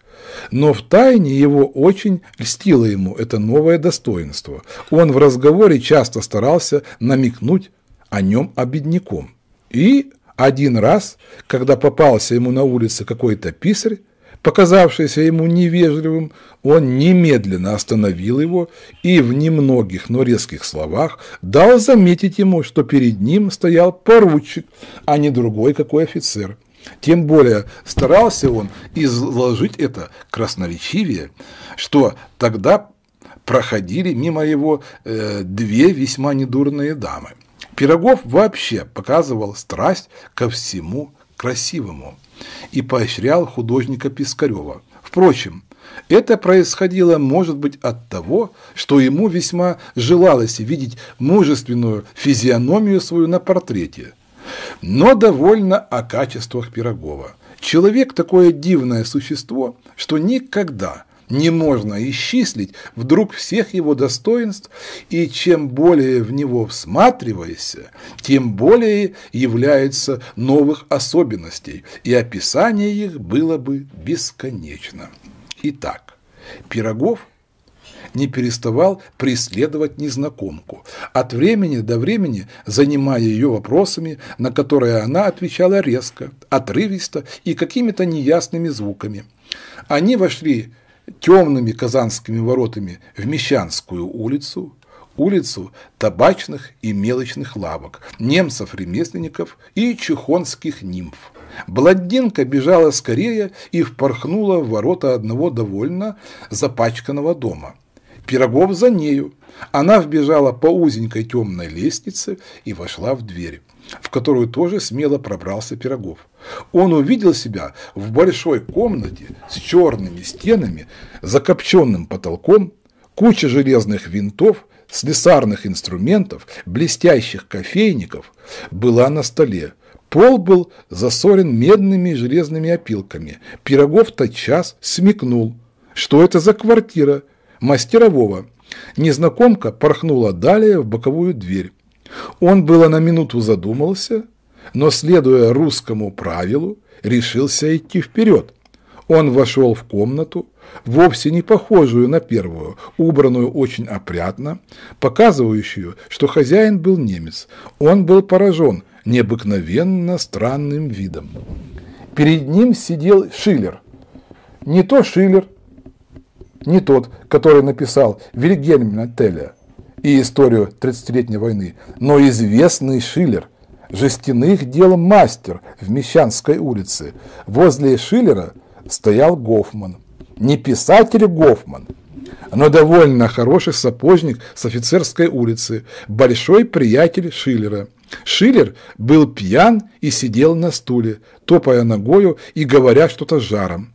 Но в тайне его очень льстило ему это новое достоинство. Он в разговоре часто старался намекнуть о нем обедняком. И один раз, когда попался ему на улице какой-то писарь, показавшееся ему невежливым, он немедленно остановил его и в немногих, но резких словах дал заметить ему, что перед ним стоял поручик, а не другой какой офицер. Тем более старался он изложить это красноречивее, что тогда проходили мимо его э, две весьма недурные дамы. Пирогов вообще показывал страсть ко всему красивому и поощрял художника Пискарева. Впрочем, это происходило, может быть, от того, что ему весьма желалось видеть мужественную физиономию свою на портрете. Но довольно о качествах Пирогова. Человек – такое дивное существо, что никогда не можно исчислить вдруг всех его достоинств, и чем более в него всматриваешься, тем более является новых особенностей, и описание их было бы бесконечно. Итак, Пирогов не переставал преследовать незнакомку, от времени до времени занимая ее вопросами, на которые она отвечала резко, отрывисто и какими-то неясными звуками. Они вошли темными казанскими воротами в Мещанскую улицу, улицу табачных и мелочных лавок, немцев-ремесленников и чехонских нимф. Бладдинка бежала скорее и впорхнула в ворота одного довольно запачканного дома. Пирогов за нею. Она вбежала по узенькой темной лестнице и вошла в дверь, в которую тоже смело пробрался Пирогов. Он увидел себя в большой комнате с черными стенами, закопченным потолком, куча железных винтов, слесарных инструментов, блестящих кофейников была на столе. Пол был засорен медными и железными опилками. Пирогов тотчас смекнул. Что это за квартира? Мастерового. Незнакомка порхнула далее в боковую дверь. Он было на минуту задумался – но, следуя русскому правилу, решился идти вперед. Он вошел в комнату, вовсе не похожую на первую, убранную очень опрятно, показывающую, что хозяин был немец. Он был поражен необыкновенно странным видом. Перед ним сидел Шиллер. Не то Шиллер, не тот, который написал Вильгельмина Теля и историю 30-летней войны, но известный Шиллер – жестяных дел мастер в Мещанской улице. Возле Шиллера стоял Гофман. Не писатель Гофман, но довольно хороший сапожник с офицерской улицы, большой приятель Шиллера. Шиллер был пьян и сидел на стуле, топая ногою и говоря что-то жаром.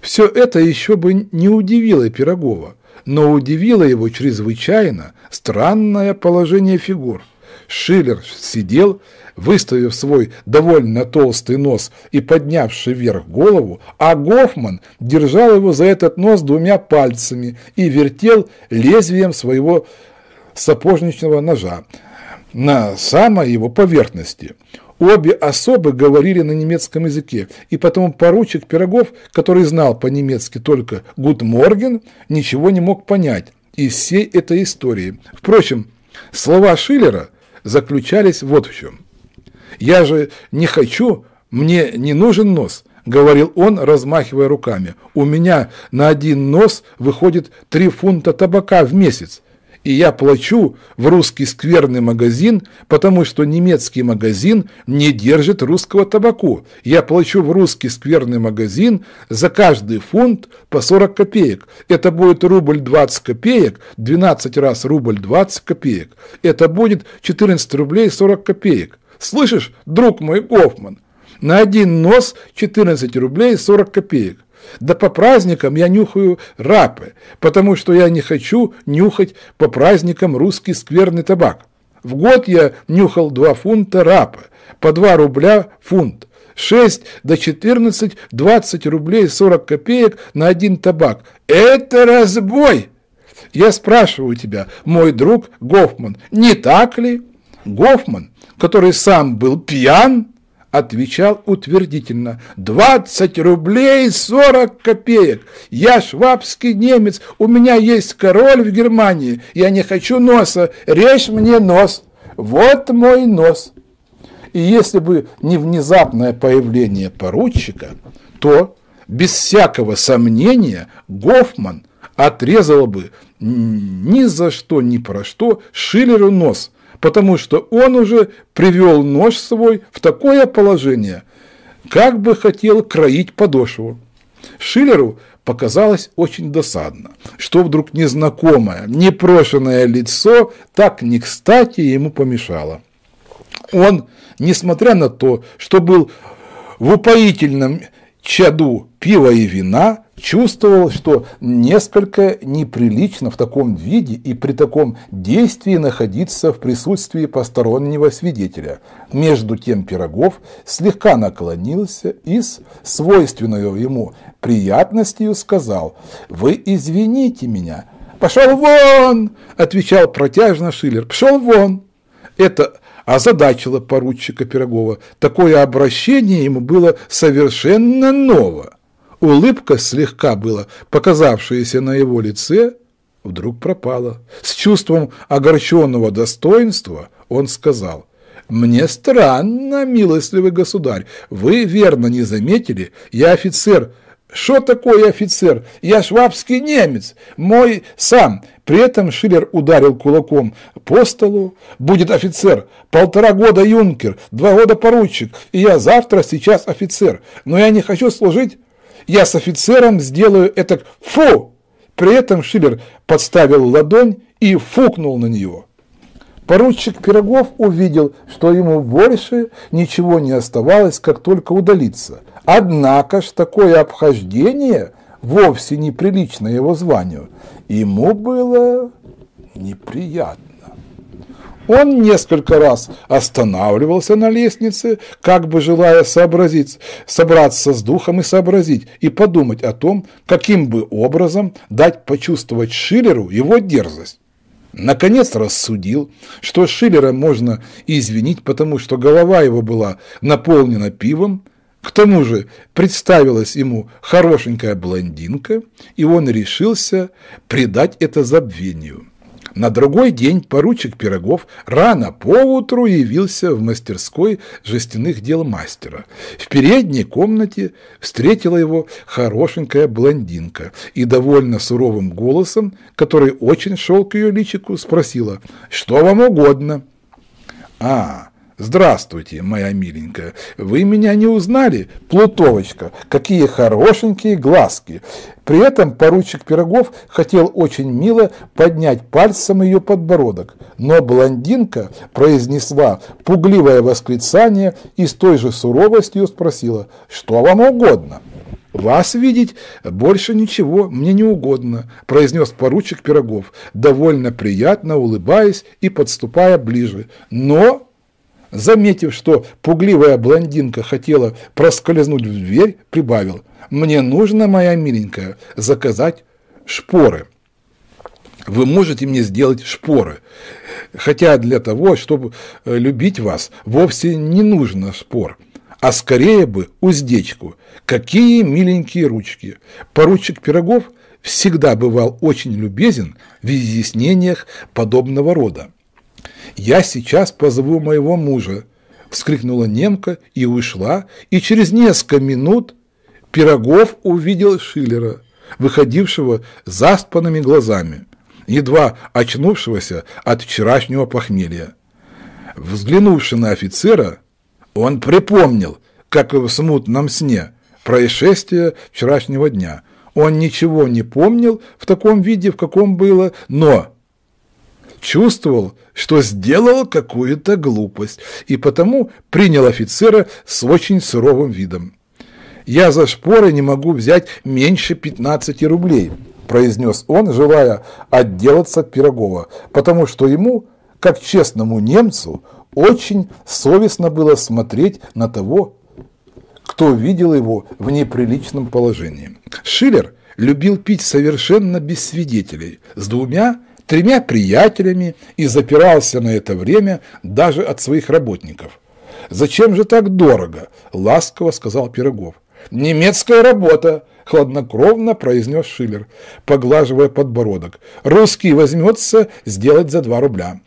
Все это еще бы не удивило Пирогова, но удивило его чрезвычайно странное положение фигур – Шиллер сидел, выставив свой довольно толстый нос и поднявший вверх голову, а Гофман держал его за этот нос двумя пальцами и вертел лезвием своего сапожничного ножа на самой его поверхности. Обе особы говорили на немецком языке, и потому поручик Пирогов, который знал по-немецки только «гудморген», ничего не мог понять из всей этой истории. Впрочем, слова Шиллера – заключались вот в чем. «Я же не хочу, мне не нужен нос», – говорил он, размахивая руками. «У меня на один нос выходит три фунта табака в месяц, и я плачу в русский скверный магазин, потому что немецкий магазин не держит русского табаку. Я плачу в русский скверный магазин за каждый фунт по 40 копеек. Это будет рубль 20 копеек, 12 раз рубль 20 копеек. Это будет 14 рублей 40 копеек. Слышишь, друг мой Гофман, на один нос 14 рублей 40 копеек. Да по праздникам я нюхаю рапы, потому что я не хочу нюхать по праздникам русский скверный табак. В год я нюхал 2 фунта рапы, по 2 рубля фунт. 6 до 14, 20 рублей 40 копеек на один табак. Это разбой! Я спрашиваю тебя, мой друг Гофман, не так ли? Гофман, который сам был пьян, отвечал утвердительно. «Двадцать рублей сорок копеек! Я швабский немец, у меня есть король в Германии, я не хочу носа, режь мне нос! Вот мой нос!» И если бы не внезапное появление поручика, то, без всякого сомнения, Гофман отрезал бы ни за что, ни про что Шиллеру нос – потому что он уже привел нож свой в такое положение, как бы хотел кроить подошву. Шиллеру показалось очень досадно, что вдруг незнакомое, непрошенное лицо так не кстати ему помешало. Он, несмотря на то, что был в упоительном чаду пива и вина чувствовал, что несколько неприлично в таком виде и при таком действии находиться в присутствии постороннего свидетеля. Между тем Пирогов слегка наклонился и с свойственной ему приятностью сказал «Вы извините меня». «Пошел вон!» – отвечал протяжно Шиллер. «Пошел вон!» Это озадачило поручика Пирогова. Такое обращение ему было совершенно ново. Улыбка слегка была, показавшаяся на его лице, вдруг пропала. С чувством огорченного достоинства он сказал, «Мне странно, милостливый государь, вы верно не заметили, я офицер что такое офицер? Я швабский немец, мой сам. При этом Шиллер ударил кулаком по столу. Будет офицер, полтора года юнкер, два года поручик, и я завтра, сейчас офицер. Но я не хочу служить. Я с офицером сделаю это фу! При этом Шиллер подставил ладонь и фукнул на него. Поручик Пирогов увидел, что ему больше ничего не оставалось, как только удалиться – Однако ж такое обхождение вовсе неприлично его званию. Ему было неприятно. Он несколько раз останавливался на лестнице, как бы желая сообразить, собраться с духом и сообразить, и подумать о том, каким бы образом дать почувствовать Шиллеру его дерзость. Наконец рассудил, что Шиллера можно извинить, потому что голова его была наполнена пивом, к тому же представилась ему хорошенькая блондинка, и он решился предать это забвению. На другой день поручик Пирогов рано поутру явился в мастерской жестяных дел мастера. В передней комнате встретила его хорошенькая блондинка и довольно суровым голосом, который очень шел к ее личику, спросила «Что вам угодно?» «А, Здравствуйте, моя миленькая. Вы меня не узнали? Плутовочка, какие хорошенькие глазки. При этом поручик Пирогов хотел очень мило поднять пальцем ее подбородок, но блондинка произнесла пугливое восклицание и с той же суровостью спросила, что вам угодно. «Вас видеть больше ничего мне не угодно», – произнес поручик Пирогов, довольно приятно улыбаясь и подступая ближе. «Но Заметив, что пугливая блондинка хотела проскользнуть в дверь, прибавил «Мне нужно, моя миленькая, заказать шпоры» вы можете мне сделать шпоры. Хотя для того, чтобы э, любить вас, вовсе не нужно шпор, а скорее бы уздечку. Какие миленькие ручки. Поручик Пирогов всегда бывал очень любезен в изъяснениях подобного рода. «Я сейчас позову моего мужа», – вскрикнула немка и ушла, и через несколько минут Пирогов увидел Шиллера, выходившего заспанными глазами, едва очнувшегося от вчерашнего похмелья. Взглянувши на офицера, он припомнил, как и в смутном сне, происшествие вчерашнего дня. Он ничего не помнил в таком виде, в каком было, но чувствовал, что сделал какую-то глупость, и потому принял офицера с очень суровым видом. «Я за шпоры не могу взять меньше 15 рублей», – произнес он, желая отделаться от Пирогова, потому что ему, как честному немцу, очень совестно было смотреть на того, кто видел его в неприличном положении. Шиллер любил пить совершенно без свидетелей, с двумя тремя приятелями и запирался на это время даже от своих работников. «Зачем же так дорого?» – ласково сказал Пирогов. «Немецкая работа!» – хладнокровно произнес Шиллер, поглаживая подбородок. «Русский возьмется сделать за два рубля».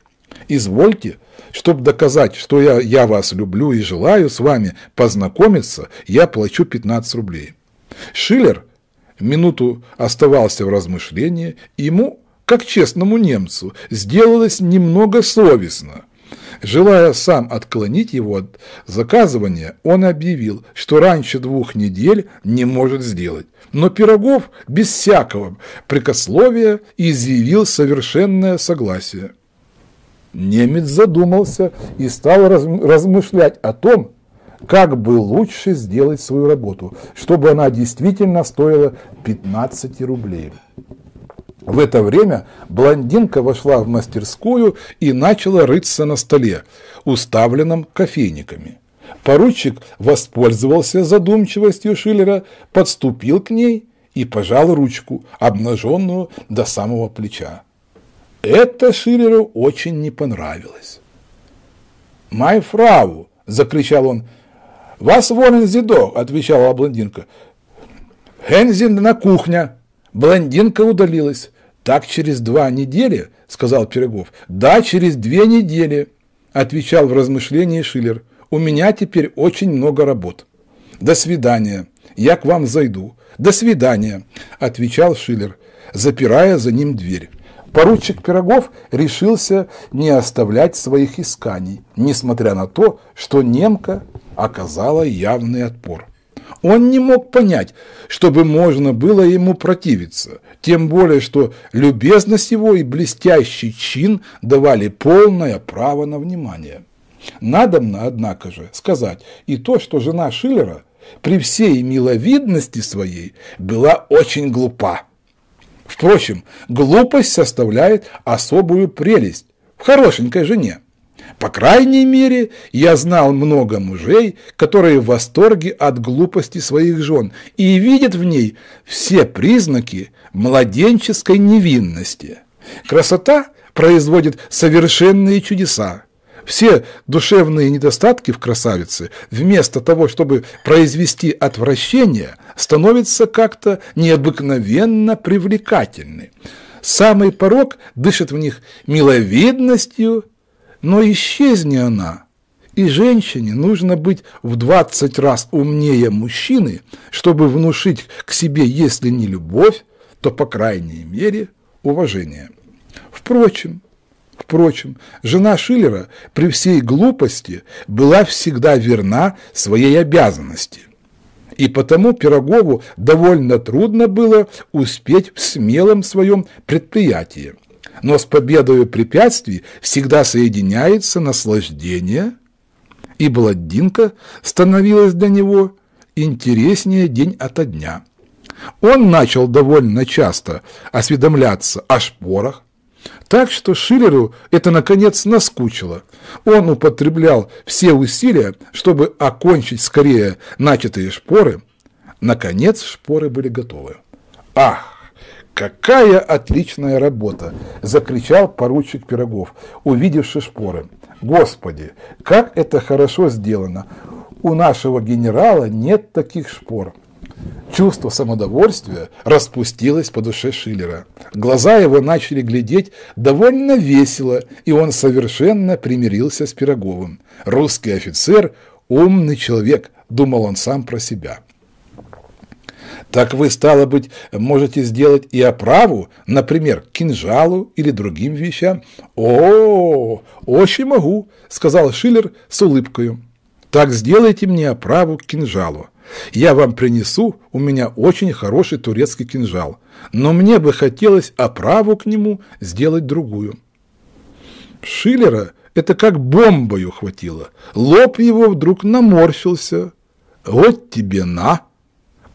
«Извольте, чтобы доказать, что я, я вас люблю и желаю с вами познакомиться, я плачу 15 рублей». Шиллер минуту оставался в размышлении, ему как честному немцу, сделалось немного совестно. Желая сам отклонить его от заказывания, он объявил, что раньше двух недель не может сделать. Но Пирогов без всякого прикословия изъявил совершенное согласие. Немец задумался и стал размышлять о том, как бы лучше сделать свою работу, чтобы она действительно стоила 15 рублей. В это время блондинка вошла в мастерскую и начала рыться на столе, уставленном кофейниками. Поручик воспользовался задумчивостью Шиллера, подступил к ней и пожал ручку, обнаженную до самого плеча. Это Шиллеру очень не понравилось. «Майфрау!» – закричал он. «Вас волен зидо! отвечала блондинка. «Хензин на кухня!» Блондинка удалилась. «Так через два недели?» – сказал Пирогов. «Да, через две недели», – отвечал в размышлении Шиллер. «У меня теперь очень много работ». «До свидания. Я к вам зайду». «До свидания», – отвечал Шиллер, запирая за ним дверь. Поручик Пирогов решился не оставлять своих исканий, несмотря на то, что немка оказала явный отпор. Он не мог понять, чтобы можно было ему противиться, тем более, что любезность его и блестящий чин давали полное право на внимание. Надобно, однако же, сказать и то, что жена Шиллера при всей миловидности своей была очень глупа. Впрочем, глупость составляет особую прелесть в хорошенькой жене. По крайней мере, я знал много мужей, которые в восторге от глупости своих жен и видят в ней все признаки младенческой невинности. Красота производит совершенные чудеса. Все душевные недостатки в красавице, вместо того, чтобы произвести отвращение, становятся как-то необыкновенно привлекательны. Самый порог дышит в них миловидностью но исчезни она, и женщине нужно быть в 20 раз умнее мужчины, чтобы внушить к себе, если не любовь, то, по крайней мере, уважение. Впрочем, Впрочем, жена Шиллера при всей глупости была всегда верна своей обязанности. И потому Пирогову довольно трудно было успеть в смелом своем предприятии – но с победою препятствий всегда соединяется наслаждение, и Бладдинка становилась для него интереснее день ото дня. Он начал довольно часто осведомляться о шпорах, так что Шиллеру это, наконец, наскучило. Он употреблял все усилия, чтобы окончить скорее начатые шпоры. Наконец шпоры были готовы. Ах! «Какая отличная работа!» – закричал поручик Пирогов, увидевши шпоры. «Господи, как это хорошо сделано! У нашего генерала нет таких шпор!» Чувство самодовольствия распустилось по душе Шиллера. Глаза его начали глядеть довольно весело, и он совершенно примирился с Пироговым. «Русский офицер – умный человек», – думал он сам про себя. Так вы, стало быть, можете сделать и оправу, например, кинжалу или другим вещам. О, очень могу, сказал Шиллер с улыбкой. Так сделайте мне оправу к кинжалу. Я вам принесу, у меня очень хороший турецкий кинжал, но мне бы хотелось оправу к нему сделать другую. Шиллера это как бомбою хватило. Лоб его вдруг наморщился. Вот тебе на!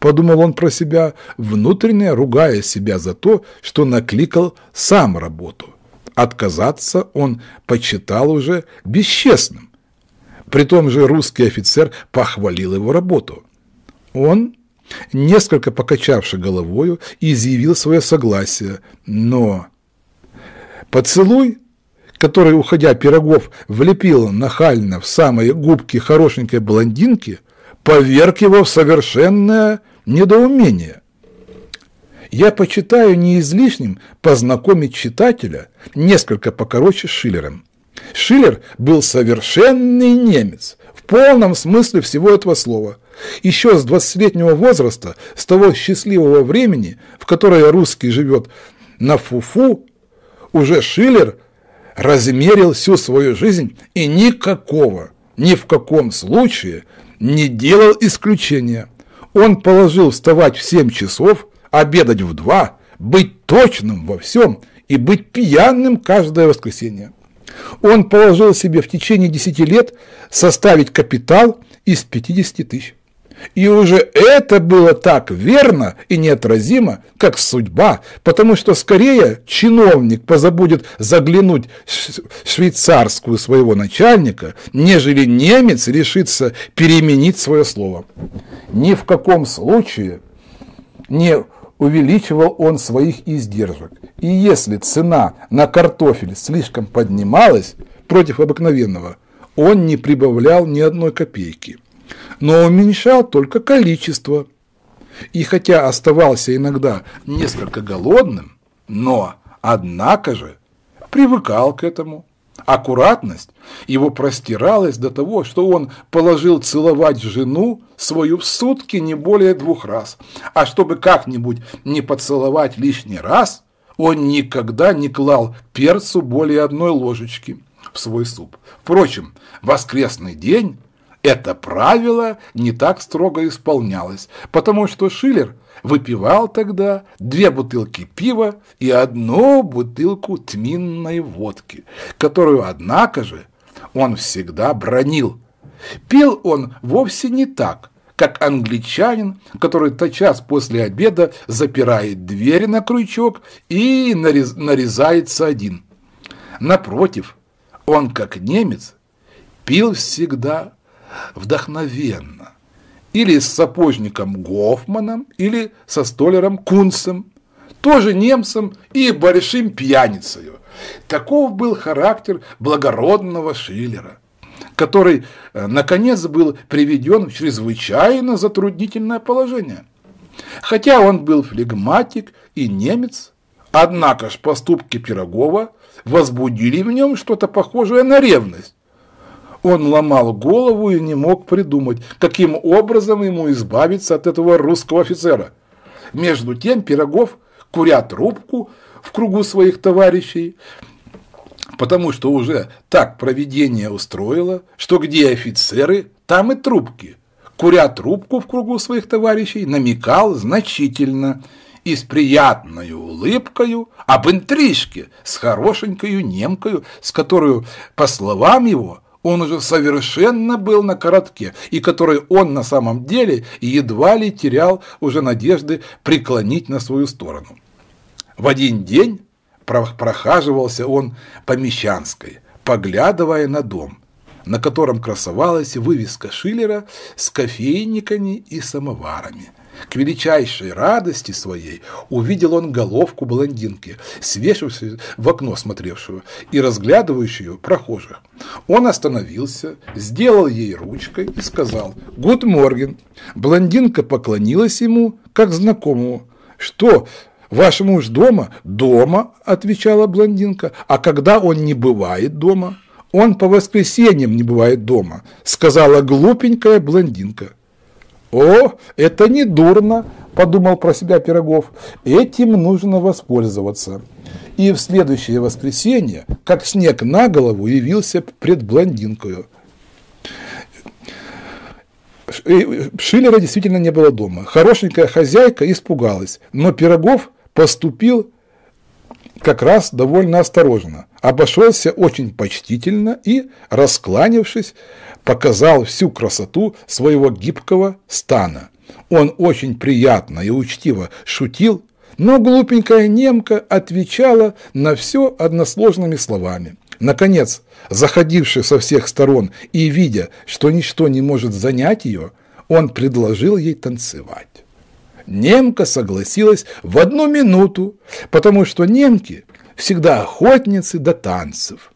подумал он про себя, внутренне ругая себя за то, что накликал сам работу. Отказаться он почитал уже бесчестным. При том же русский офицер похвалил его работу. Он, несколько покачавши головою, изъявил свое согласие, но поцелуй, который, уходя пирогов, влепил нахально в самые губки хорошенькой блондинки, поверг его в совершенное недоумение. Я почитаю не излишним познакомить читателя несколько покороче с Шиллером. Шиллер был совершенный немец, в полном смысле всего этого слова. Еще с 20-летнего возраста, с того счастливого времени, в которое русский живет на фуфу, уже Шиллер размерил всю свою жизнь и никакого, ни в каком случае не делал исключения – он положил вставать в 7 часов, обедать в 2, быть точным во всем и быть пьяным каждое воскресенье. Он положил себе в течение 10 лет составить капитал из 50 тысяч. И уже это было так верно и неотразимо, как судьба, потому что скорее чиновник позабудет заглянуть в швейцарскую своего начальника, нежели немец решится переменить свое слово. Ни в каком случае не увеличивал он своих издержек. И если цена на картофель слишком поднималась против обыкновенного, он не прибавлял ни одной копейки но уменьшал только количество. И хотя оставался иногда несколько голодным, но, однако же, привыкал к этому. Аккуратность его простиралась до того, что он положил целовать жену свою в сутки не более двух раз, а чтобы как-нибудь не поцеловать лишний раз, он никогда не клал перцу более одной ложечки в свой суп. Впрочем, воскресный день это правило не так строго исполнялось, потому что Шиллер выпивал тогда две бутылки пива и одну бутылку тминной водки, которую, однако же, он всегда бронил. Пил он вовсе не так, как англичанин, который тотчас после обеда запирает дверь на крючок и нарез нарезается один. Напротив, он, как немец, пил всегда вдохновенно. Или с сапожником Гофманом, или со столером Кунцем, тоже немцем и большим пьяницей. Таков был характер благородного Шиллера, который, э, наконец, был приведен в чрезвычайно затруднительное положение. Хотя он был флегматик и немец, однако ж поступки Пирогова возбудили в нем что-то похожее на ревность, он ломал голову и не мог придумать, каким образом ему избавиться от этого русского офицера. Между тем Пирогов, куря трубку в кругу своих товарищей, потому что уже так проведение устроило, что где офицеры, там и трубки. Куря трубку в кругу своих товарищей, намекал значительно и с приятной улыбкою об интрижке с хорошенькою немкою, с которую, по словам его, он уже совершенно был на коротке, и который он на самом деле едва ли терял уже надежды преклонить на свою сторону. В один день прохаживался он по Мещанской, поглядывая на дом, на котором красовалась вывеска Шиллера с кофейниками и самоварами – к величайшей радости своей увидел он головку блондинки, свешившую в окно смотревшую и разглядывающую прохожих. Он остановился, сделал ей ручкой и сказал «Гуд Морген». Блондинка поклонилась ему, как знакомому. «Что, ваш муж дома?» «Дома», – отвечала блондинка. «А когда он не бывает дома?» «Он по воскресеньям не бывает дома», – сказала глупенькая блондинка. «О, это не дурно!» – подумал про себя Пирогов. «Этим нужно воспользоваться». И в следующее воскресенье, как снег на голову, явился пред блондинкою. Шиллера действительно не было дома. Хорошенькая хозяйка испугалась, но Пирогов поступил как раз довольно осторожно, обошелся очень почтительно и, раскланившись, показал всю красоту своего гибкого стана. Он очень приятно и учтиво шутил, но глупенькая немка отвечала на все односложными словами. Наконец, заходивший со всех сторон и видя, что ничто не может занять ее, он предложил ей танцевать немка согласилась в одну минуту, потому что немки всегда охотницы до танцев.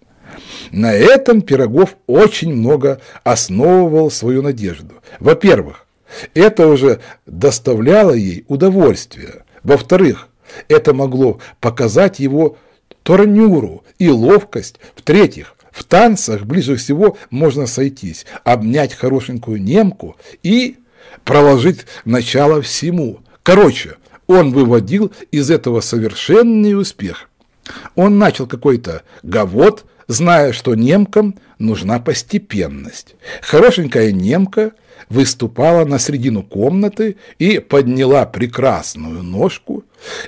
На этом Пирогов очень много основывал свою надежду. Во-первых, это уже доставляло ей удовольствие. Во-вторых, это могло показать его турнюру и ловкость. В-третьих, в танцах ближе всего можно сойтись, обнять хорошенькую немку и проложить начало всему. Короче, он выводил из этого совершенный успех. Он начал какой-то гавод, зная, что немкам нужна постепенность. Хорошенькая немка выступала на середину комнаты и подняла прекрасную ножку.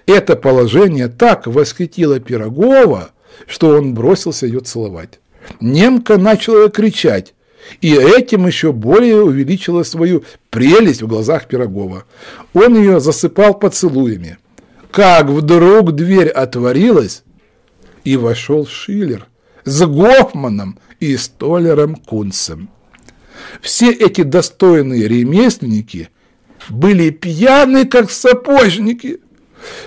Это положение так восхитило Пирогова, что он бросился ее целовать. Немка начала кричать и этим еще более увеличила свою прелесть в глазах Пирогова. Он ее засыпал поцелуями. Как вдруг дверь отворилась, и вошел Шиллер с Гофманом и Столером Кунцем. Все эти достойные ремесленники были пьяны, как сапожники.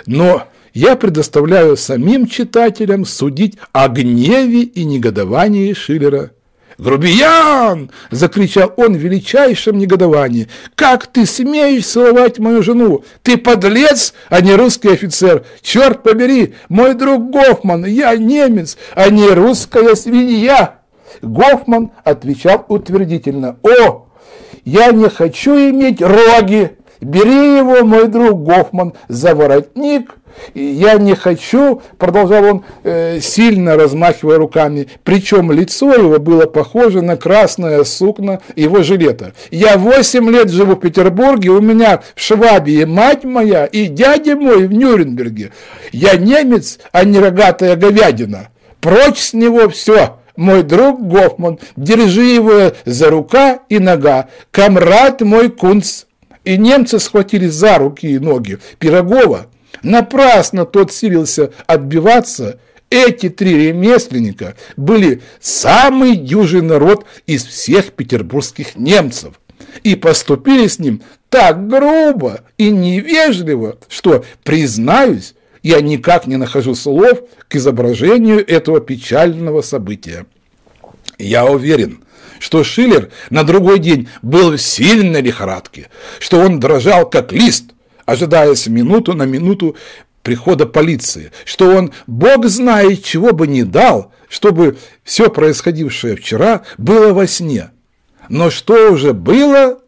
Но я предоставляю самим читателям судить о гневе и негодовании Шиллера «Грубиян!» – закричал он в величайшем негодовании. «Как ты смеешь целовать мою жену? Ты подлец, а не русский офицер! Черт побери, мой друг Гофман, я немец, а не русская свинья!» Гофман отвечал утвердительно. «О, я не хочу иметь роги! Бери его, мой друг Гофман, за воротник!» я не хочу, продолжал он, э, сильно размахивая руками, причем лицо его было похоже на красное сукно его жилета. Я 8 лет живу в Петербурге, у меня в Швабии мать моя и дядя мой в Нюрнберге. Я немец, а не рогатая говядина. Прочь с него все, мой друг Гофман, держи его за рука и нога, комрад мой Кунц. И немцы схватили за руки и ноги Пирогова, Напрасно тот силился отбиваться. Эти три ремесленника были самый дюжий народ из всех петербургских немцев и поступили с ним так грубо и невежливо, что, признаюсь, я никак не нахожу слов к изображению этого печального события. Я уверен, что Шиллер на другой день был в сильной лихорадке, что он дрожал как лист, ожидаясь минуту на минуту прихода полиции, что он, бог знает, чего бы не дал, чтобы все происходившее вчера было во сне. Но что уже было,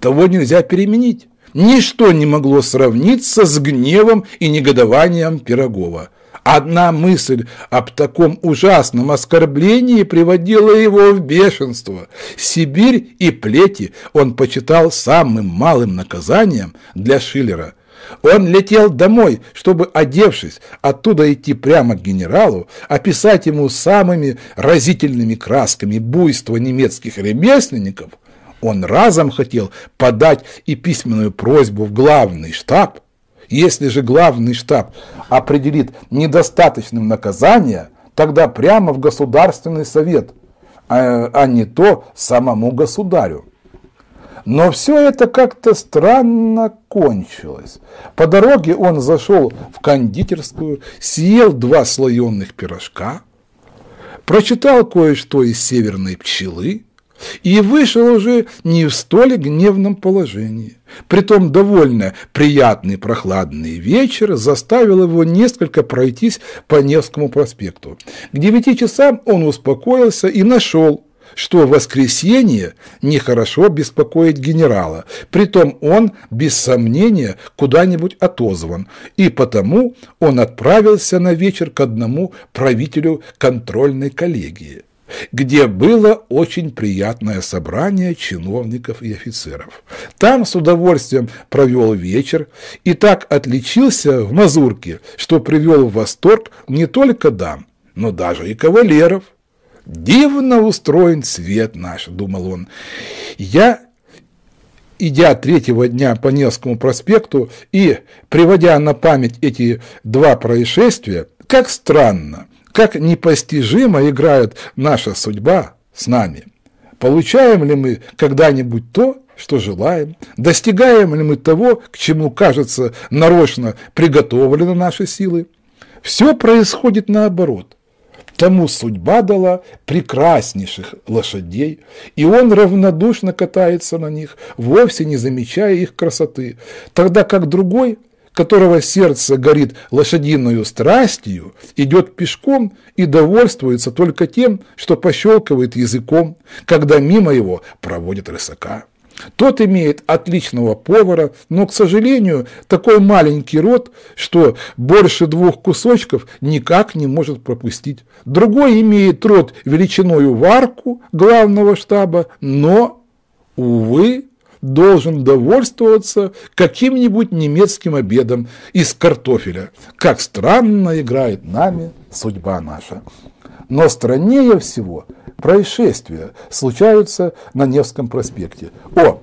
того нельзя переменить. Ничто не могло сравниться с гневом и негодованием Пирогова – Одна мысль об таком ужасном оскорблении приводила его в бешенство. Сибирь и плети он почитал самым малым наказанием для Шиллера. Он летел домой, чтобы, одевшись, оттуда идти прямо к генералу, описать ему самыми разительными красками буйство немецких ремесленников. Он разом хотел подать и письменную просьбу в главный штаб, если же главный штаб определит недостаточным наказание, тогда прямо в Государственный совет, а, а не то самому государю. Но все это как-то странно кончилось. По дороге он зашел в кондитерскую, съел два слоеных пирожка, прочитал кое-что из «Северной пчелы», и вышел уже не в столь гневном положении. Притом довольно приятный прохладный вечер заставил его несколько пройтись по Невскому проспекту. К девяти часам он успокоился и нашел, что в воскресенье нехорошо беспокоить генерала, притом он, без сомнения, куда-нибудь отозван, и потому он отправился на вечер к одному правителю контрольной коллегии где было очень приятное собрание чиновников и офицеров. Там с удовольствием провел вечер и так отличился в мазурке, что привел в восторг не только дам, но даже и кавалеров. «Дивно устроен свет наш», – думал он. «Я идя третьего дня по Невскому проспекту и приводя на память эти два происшествия, как странно, как непостижимо играет наша судьба с нами. Получаем ли мы когда-нибудь то, что желаем? Достигаем ли мы того, к чему, кажется, нарочно приготовлены наши силы? Все происходит наоборот. Тому судьба дала прекраснейших лошадей, и он равнодушно катается на них, вовсе не замечая их красоты, тогда как другой – которого сердце горит лошадиную страстью, идет пешком и довольствуется только тем, что пощелкивает языком, когда мимо его проводит рысака. Тот имеет отличного повара, но, к сожалению, такой маленький рот, что больше двух кусочков никак не может пропустить. Другой имеет рот величиною в арку главного штаба, но, увы, должен довольствоваться каким-нибудь немецким обедом из картофеля. Как странно играет нами судьба наша. Но страннее всего происшествия случаются на Невском проспекте. О,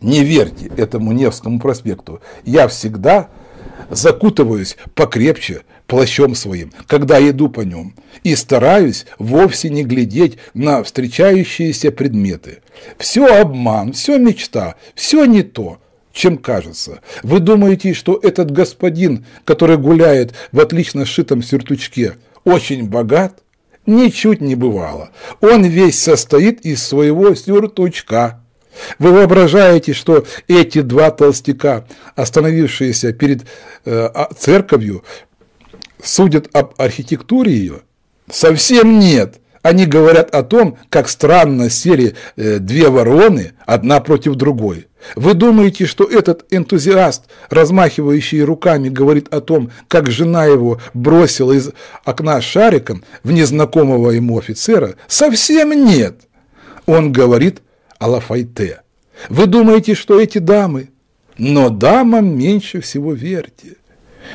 не верьте этому Невскому проспекту. Я всегда закутываюсь покрепче плащом своим, когда иду по нем, и стараюсь вовсе не глядеть на встречающиеся предметы. Все обман, все мечта, все не то, чем кажется. Вы думаете, что этот господин, который гуляет в отлично сшитом сюртучке, очень богат? Ничуть не бывало. Он весь состоит из своего сюртучка. Вы воображаете, что эти два толстяка, остановившиеся перед э, а, церковью, судят об архитектуре ее? Совсем нет. Они говорят о том, как странно сели э, две вороны одна против другой. Вы думаете, что этот энтузиаст, размахивающий руками, говорит о том, как жена его бросила из окна шариком в незнакомого ему офицера? Совсем нет. Он говорит о Лафайте. Вы думаете, что эти дамы? Но дамам меньше всего верьте.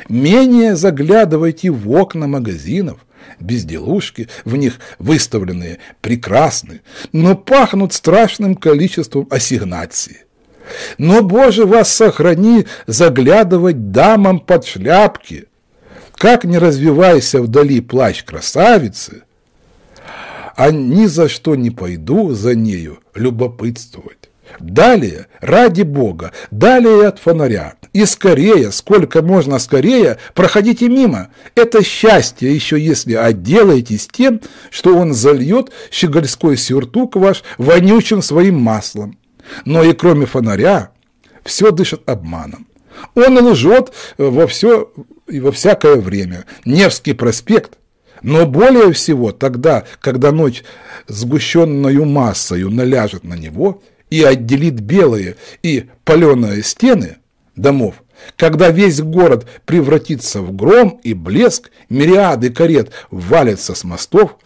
Менее заглядывайте в окна магазинов. Безделушки, в них выставленные, прекрасны, но пахнут страшным количеством ассигнаций. Но, Боже, вас сохрани заглядывать дамам под шляпки. Как не развивайся вдали плащ красавицы, а ни за что не пойду за нею любопытствовать. Далее, ради Бога, далее от фонаря. И скорее, сколько можно скорее, проходите мимо. Это счастье еще если отделаетесь тем, что он зальет щегольской сюртук ваш вонючим своим маслом. Но и кроме фонаря, все дышит обманом. Он лжет во все и во всякое время. Невский проспект но более всего тогда, когда ночь сгущенную массою наляжет на него, и отделит белые и паленые стены домов, когда весь город превратится в гром и блеск, мириады карет валятся с мостов,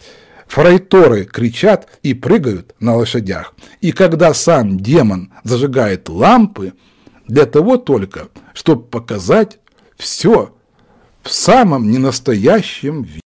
фрайторы кричат и прыгают на лошадях, и когда сам демон зажигает лампы, для того только, чтобы показать все в самом ненастоящем виде.